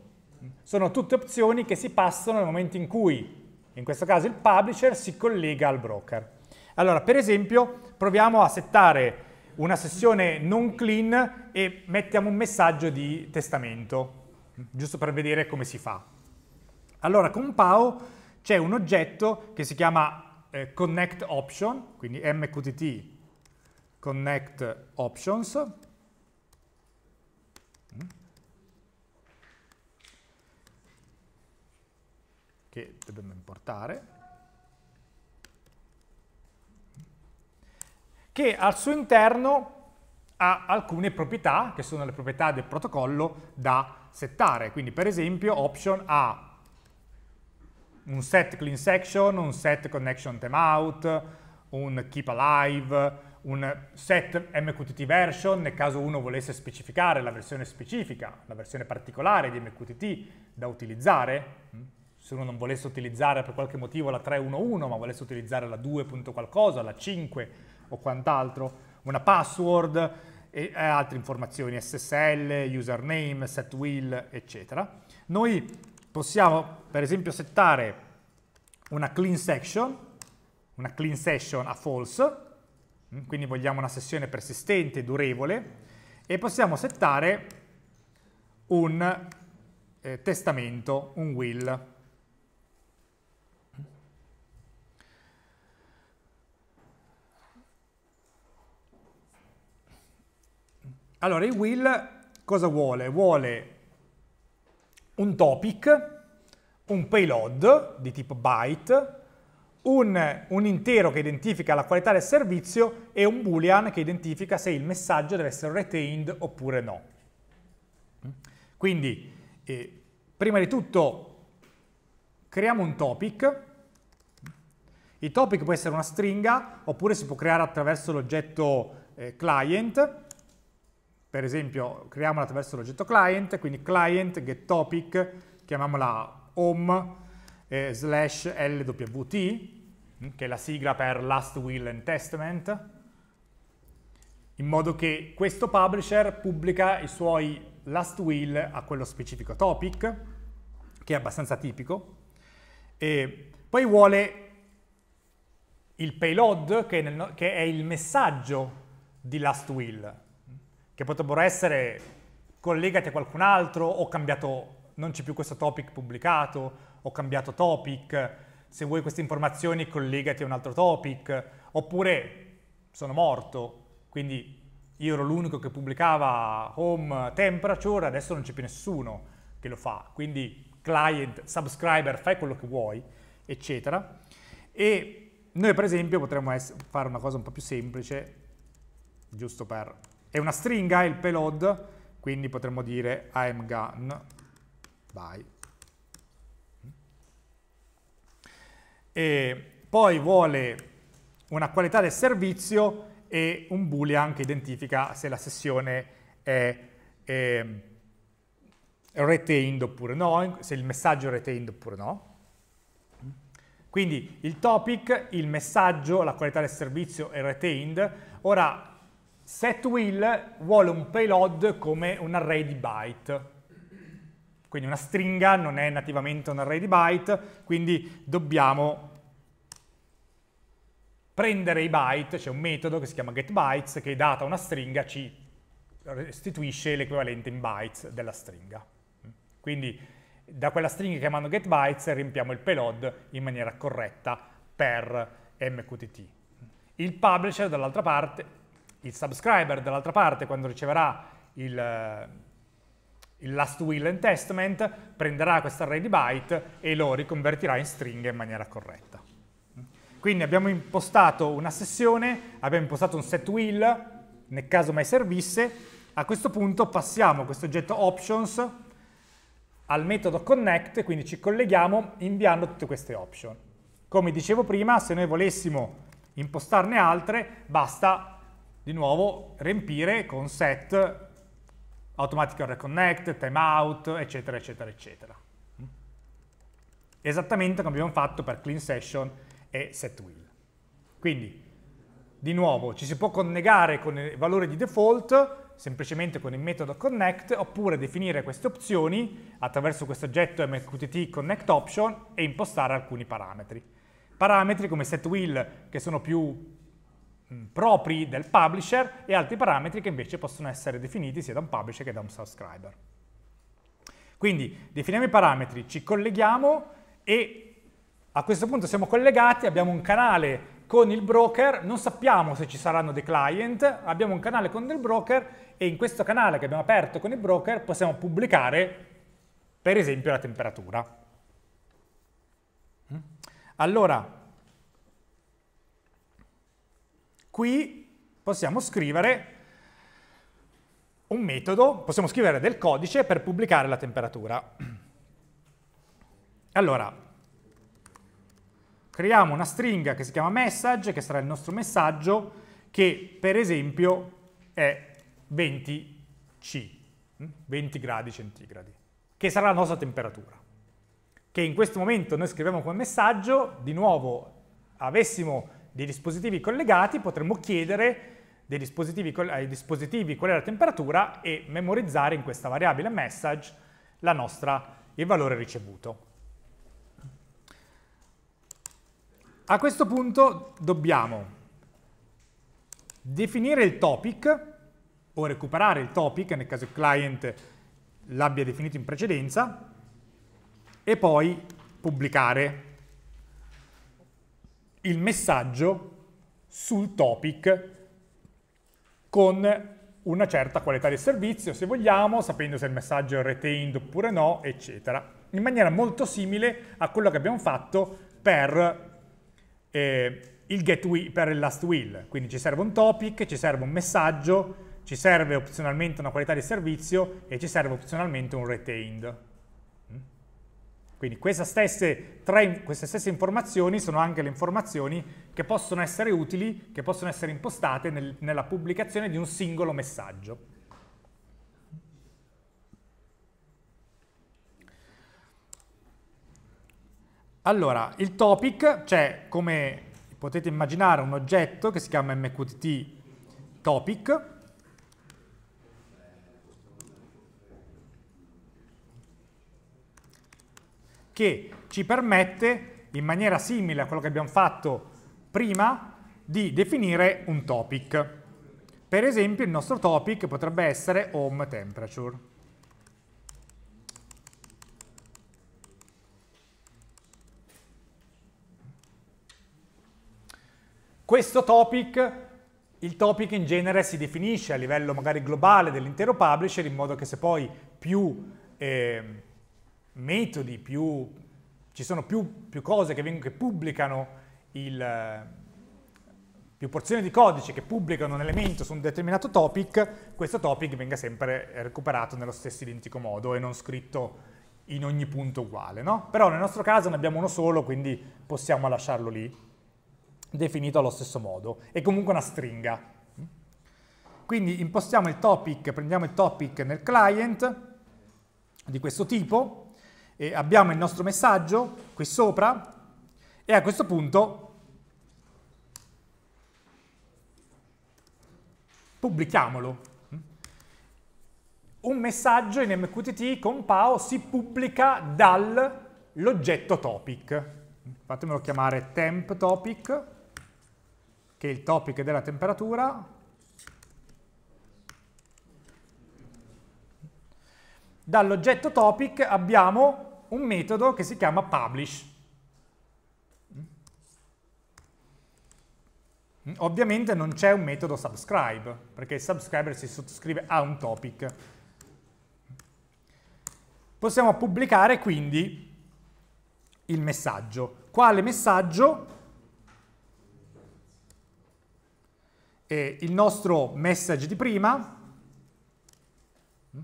sono tutte opzioni che si passano nel momento in cui, in questo caso il publisher, si collega al broker. Allora, per esempio, proviamo a settare una sessione non clean e mettiamo un messaggio di testamento, giusto per vedere come si fa. Allora, con PAO c'è un oggetto che si chiama eh, connect option, quindi MQTT connect options, che dobbiamo importare, che al suo interno ha alcune proprietà, che sono le proprietà del protocollo da settare. Quindi per esempio option ha un set clean section, un set connection timeout, un keep alive, un set MQTT version nel caso uno volesse specificare la versione specifica, la versione particolare di MQTT da utilizzare. Mm, se uno non volesse utilizzare per qualche motivo la 311, ma volesse utilizzare la 2. qualcosa, la 5 o quant'altro, una password e eh, altre informazioni, SSL, username, set wheel, eccetera. Noi possiamo, per esempio, settare una clean section, una clean session a false, mm, quindi vogliamo una sessione persistente, durevole, e possiamo settare un eh, testamento, un will, Allora, il will cosa vuole? Vuole un topic, un payload di tipo byte, un, un, intero che identifica la qualità del servizio e un boolean che identifica se il messaggio deve essere retained oppure no. Quindi, eh, prima di tutto, creiamo un topic. Il topic può essere una stringa oppure si può creare attraverso l'oggetto eh, client per esempio, creiamola attraverso l'oggetto client, quindi client get topic, chiamiamola home eh, slash lwt, mm, che è la sigla per last will and testament, in modo che questo publisher pubblica i suoi last will a quello specifico topic, che è abbastanza tipico, e poi vuole il payload, che, nel, che è il messaggio di last will, che potrebbero essere collegati a qualcun altro, ho cambiato, non c'è più questo topic pubblicato, ho cambiato topic, se vuoi queste informazioni collegati a un altro topic, oppure sono morto, quindi io ero l'unico che pubblicava home temperature, adesso non c'è più nessuno che lo fa, quindi client, subscriber, fai quello che vuoi, eccetera. E noi per esempio potremmo fare una cosa un po' più semplice, giusto per è una stringa, è il payload, quindi potremmo dire I'm gone by. E poi vuole una qualità del servizio e un boolean che identifica se la sessione è, è retained oppure no, se il messaggio è retained oppure no. Quindi il topic, il messaggio, la qualità del servizio è retained. Ora SetWill vuole un payload come un array di byte. Quindi una stringa non è nativamente un array di byte, quindi dobbiamo prendere i byte, c'è un metodo che si chiama getBytes che data una stringa ci restituisce l'equivalente in bytes della stringa. Quindi da quella stringa chiamando getBytes riempiamo il payload in maniera corretta per MQTT. Il publisher dall'altra parte, il subscriber dall'altra parte quando riceverà il, eh, il last will and testament prenderà questo array di byte e lo riconvertirà in stringa in maniera corretta. Quindi abbiamo impostato una sessione, abbiamo impostato un set will, nel caso mai servisse, a questo punto passiamo questo oggetto options al metodo connect, quindi ci colleghiamo inviando tutte queste option. Come dicevo prima, se noi volessimo impostarne altre, basta di nuovo riempire con set automatical reconnect, timeout, eccetera, eccetera, eccetera. Esattamente come abbiamo fatto per clean session e set wheel. Quindi, di nuovo, ci si può connegare con il valore di default, semplicemente con il metodo connect, oppure definire queste opzioni attraverso questo oggetto MQTT connect option e impostare alcuni parametri. Parametri come set wheel, che sono più Mm, propri del publisher e altri parametri che invece possono essere definiti sia da un publisher che da un subscriber. Quindi definiamo i parametri, ci colleghiamo e a questo punto siamo collegati, abbiamo un canale con il broker, non sappiamo se ci saranno dei client, abbiamo un canale con del broker e in questo canale che abbiamo aperto con il broker possiamo pubblicare per esempio la temperatura. Mm? Allora, qui possiamo scrivere un metodo, possiamo scrivere del codice per pubblicare la temperatura. Allora, creiamo una stringa che si chiama message, che sarà il nostro messaggio, che per esempio è 20 C, 20 hm? gradi centigradi, che sarà la nostra temperatura. Che in questo momento noi scriviamo come messaggio, di nuovo avessimo dei dispositivi collegati potremmo chiedere dispositivi, ai dispositivi qual è la temperatura e memorizzare in questa variabile message nostra, il valore ricevuto. A questo punto dobbiamo definire il topic o recuperare il topic nel caso il client l'abbia definito in precedenza e poi pubblicare il messaggio sul topic con una certa qualità del servizio, se vogliamo, sapendo se il messaggio è retained oppure no, eccetera. In maniera molto simile a quello che abbiamo fatto per, eh, il, get will, per il last will. Quindi ci serve un topic, ci serve un messaggio, ci serve opzionalmente una qualità di servizio e ci serve opzionalmente un retained. Quindi queste stesse, tre, queste stesse informazioni sono anche le informazioni che possono essere utili, che possono essere impostate nel, nella pubblicazione di un singolo messaggio. Allora, il topic, c'è, come potete immaginare un oggetto che si chiama mqtt topic, che ci permette, in maniera simile a quello che abbiamo fatto prima, di definire un topic. Per esempio il nostro topic potrebbe essere home temperature. Questo topic, il topic in genere si definisce a livello magari globale dell'intero publisher in modo che se poi più eh, metodi, più, ci sono più, più cose che, vengono, che pubblicano il, più porzioni di codice che pubblicano un elemento su un determinato topic, questo topic venga sempre recuperato nello stesso identico modo e non scritto in ogni punto uguale, no? Però nel nostro caso ne abbiamo uno solo, quindi possiamo lasciarlo lì, definito allo stesso modo. È comunque una stringa. Quindi impostiamo il topic, prendiamo il topic nel client di questo tipo, e abbiamo il nostro messaggio qui sopra e a questo punto pubblichiamolo. Un messaggio in MQTT con PAO si pubblica dall'oggetto topic. Fatemelo chiamare temp topic, che è il topic della temperatura, dall'oggetto topic abbiamo un metodo che si chiama publish. Mm? Mm, ovviamente non c'è un metodo subscribe, perché il subscriber si sottoscrive a un topic. Possiamo pubblicare quindi il messaggio. Quale messaggio? Eh, il nostro message di prima, mm?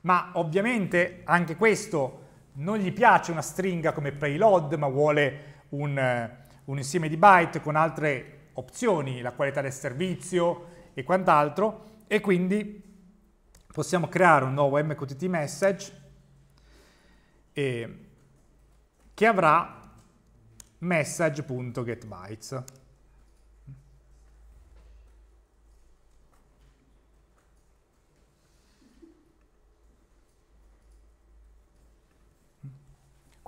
ma ovviamente anche questo non gli piace una stringa come payload, ma vuole un, eh, un insieme di byte con altre opzioni, la qualità del servizio e quant'altro, e quindi possiamo creare un nuovo mqtt message eh, che avrà message.getbytes.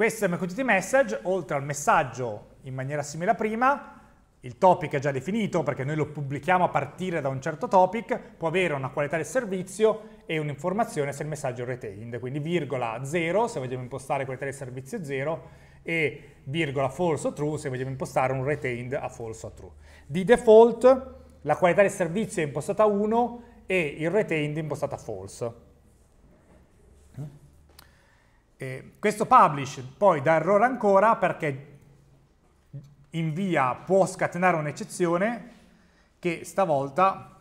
Questo MQTT message, oltre al messaggio in maniera simile a prima, il topic è già definito perché noi lo pubblichiamo a partire da un certo topic, può avere una qualità del servizio e un'informazione se il messaggio è retained, quindi virgola 0 se vogliamo impostare qualità del servizio 0 e virgola false o true se vogliamo impostare un retained a false o true. Di default la qualità del servizio è impostata 1 e il retained è impostata false. Eh, questo publish poi dà errore ancora perché invia, può scatenare un'eccezione che stavolta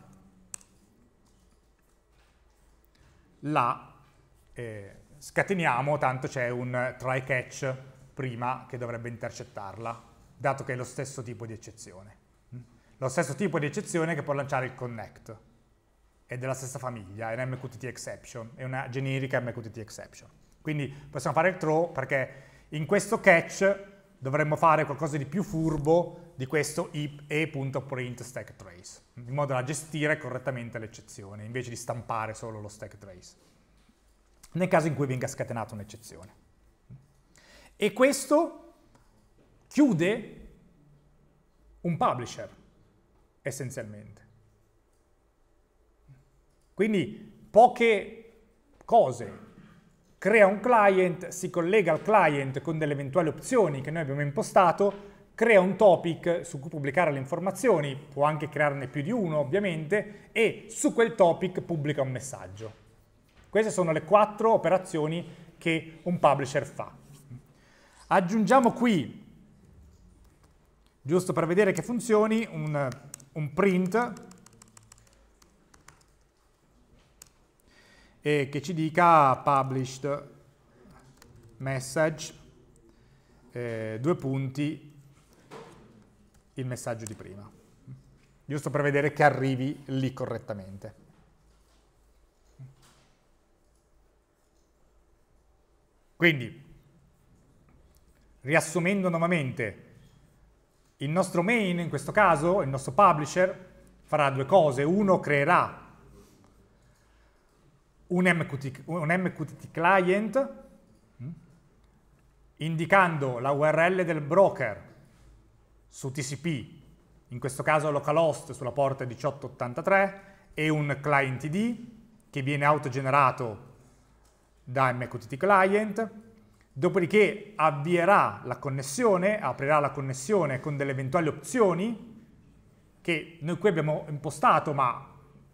la eh, scateniamo, tanto c'è un try catch prima che dovrebbe intercettarla, dato che è lo stesso tipo di eccezione. Lo stesso tipo di eccezione che può lanciare il connect, è della stessa famiglia, è una MQTT exception, è una generica MQTT exception. Quindi possiamo fare il throw perché in questo catch dovremmo fare qualcosa di più furbo di questo e.printStackTrace, in modo da gestire correttamente l'eccezione, invece di stampare solo lo stack trace, nel caso in cui venga scatenata un'eccezione. E questo chiude un publisher, essenzialmente. Quindi poche cose crea un client, si collega al client con delle eventuali opzioni che noi abbiamo impostato, crea un topic su cui pubblicare le informazioni, può anche crearne più di uno ovviamente, e su quel topic pubblica un messaggio. Queste sono le quattro operazioni che un publisher fa. Aggiungiamo qui, giusto per vedere che funzioni, un, un print e che ci dica published message, eh, due punti, il messaggio di prima. Giusto per vedere che arrivi lì correttamente. Quindi, riassumendo nuovamente, il nostro main, in questo caso, il nostro publisher, farà due cose. Uno, creerà un MQTT, un MQTT client mm, indicando la URL del broker su TCP, in questo caso localhost sulla porta 1883, e un client ID che viene autogenerato da MQTT client, dopodiché avvierà la connessione, aprirà la connessione con delle eventuali opzioni che noi qui abbiamo impostato ma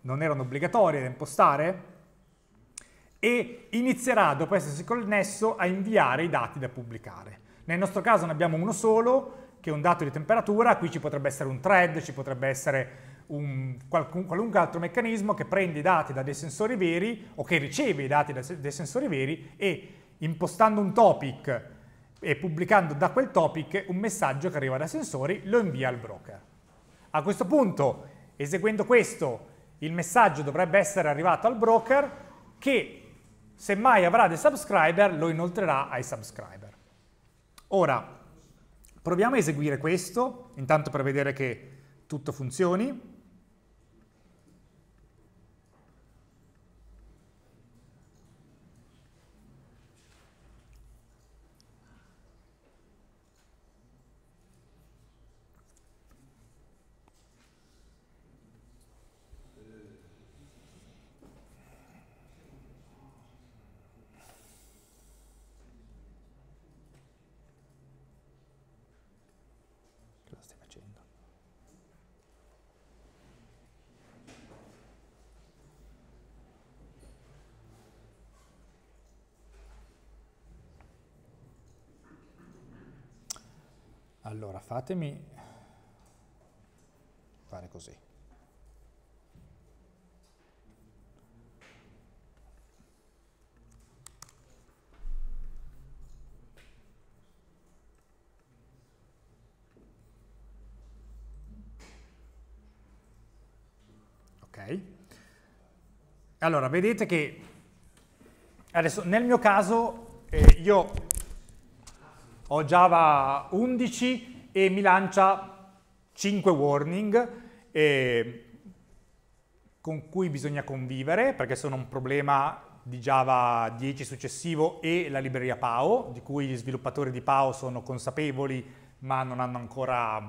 non erano obbligatorie da impostare, e inizierà, dopo essersi connesso, a inviare i dati da pubblicare. Nel nostro caso ne abbiamo uno solo, che è un dato di temperatura, qui ci potrebbe essere un thread, ci potrebbe essere un qualcun, qualunque altro meccanismo che prende i dati da dei sensori veri o che riceve i dati da dei sensori veri e impostando un topic e pubblicando da quel topic un messaggio che arriva dai sensori lo invia al broker. A questo punto, eseguendo questo, il messaggio dovrebbe essere arrivato al broker che se mai avrà dei subscriber, lo inoltrerà ai subscriber. Ora, proviamo a eseguire questo, intanto per vedere che tutto funzioni. Allora, fatemi fare così. Ok. Allora, vedete che adesso nel mio caso eh, io ho Java 11 e mi lancia 5 warning eh, con cui bisogna convivere perché sono un problema di Java 10 successivo e la libreria PAO, di cui gli sviluppatori di PAO sono consapevoli ma non hanno ancora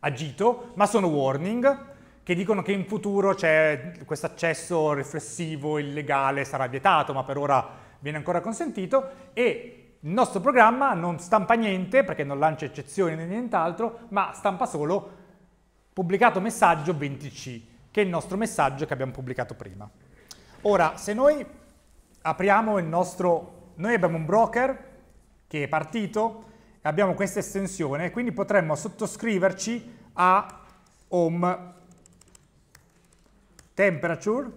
agito, ma sono warning che dicono che in futuro c'è questo accesso riflessivo, illegale, sarà vietato, ma per ora viene ancora consentito e il nostro programma non stampa niente, perché non lancia eccezioni né nient'altro, ma stampa solo pubblicato messaggio 20C, che è il nostro messaggio che abbiamo pubblicato prima. Ora, se noi apriamo il nostro... Noi abbiamo un broker che è partito, abbiamo questa estensione, quindi potremmo sottoscriverci a home temperature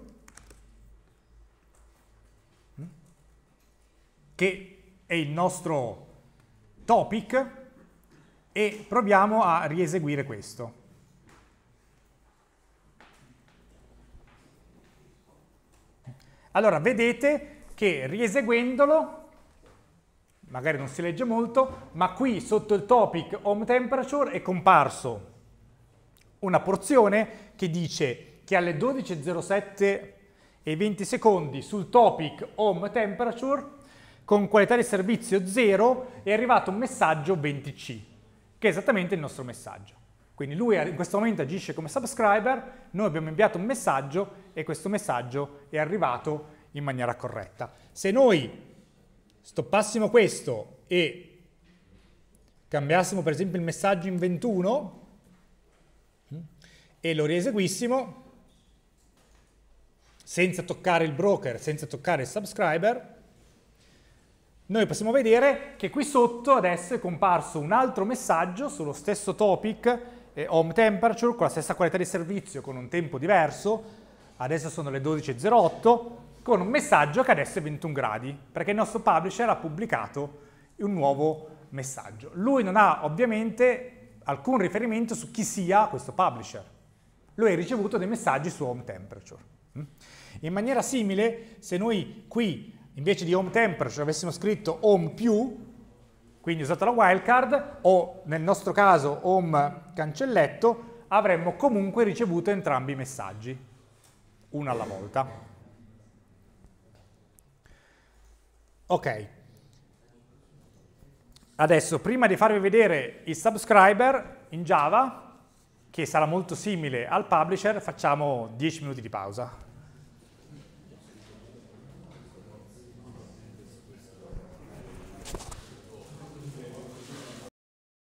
che è il nostro topic e proviamo a rieseguire questo. Allora, vedete che rieseguendolo, magari non si legge molto, ma qui sotto il topic home temperature è comparso una porzione che dice che alle 12.07 e 20 secondi sul topic home temperature con qualità di servizio 0 è arrivato un messaggio 20C, che è esattamente il nostro messaggio. Quindi lui in questo momento agisce come subscriber, noi abbiamo inviato un messaggio e questo messaggio è arrivato in maniera corretta. Se noi stoppassimo questo e cambiassimo per esempio il messaggio in 21 mm, e lo rieseguissimo senza toccare il broker, senza toccare il subscriber, noi possiamo vedere che qui sotto adesso è comparso un altro messaggio sullo stesso topic, eh, home temperature, con la stessa qualità di servizio, con un tempo diverso, adesso sono le 12.08, con un messaggio che adesso è 21 gradi, perché il nostro publisher ha pubblicato un nuovo messaggio. Lui non ha ovviamente alcun riferimento su chi sia questo publisher. Lui ha ricevuto dei messaggi su home temperature. Mm? In maniera simile, se noi qui invece di home temper temperature avessimo scritto home più, quindi usata la wildcard, o nel nostro caso home cancelletto, avremmo comunque ricevuto entrambi i messaggi, uno alla volta. Ok. Adesso, prima di farvi vedere il subscriber in Java, che sarà molto simile al publisher, facciamo 10 minuti di pausa.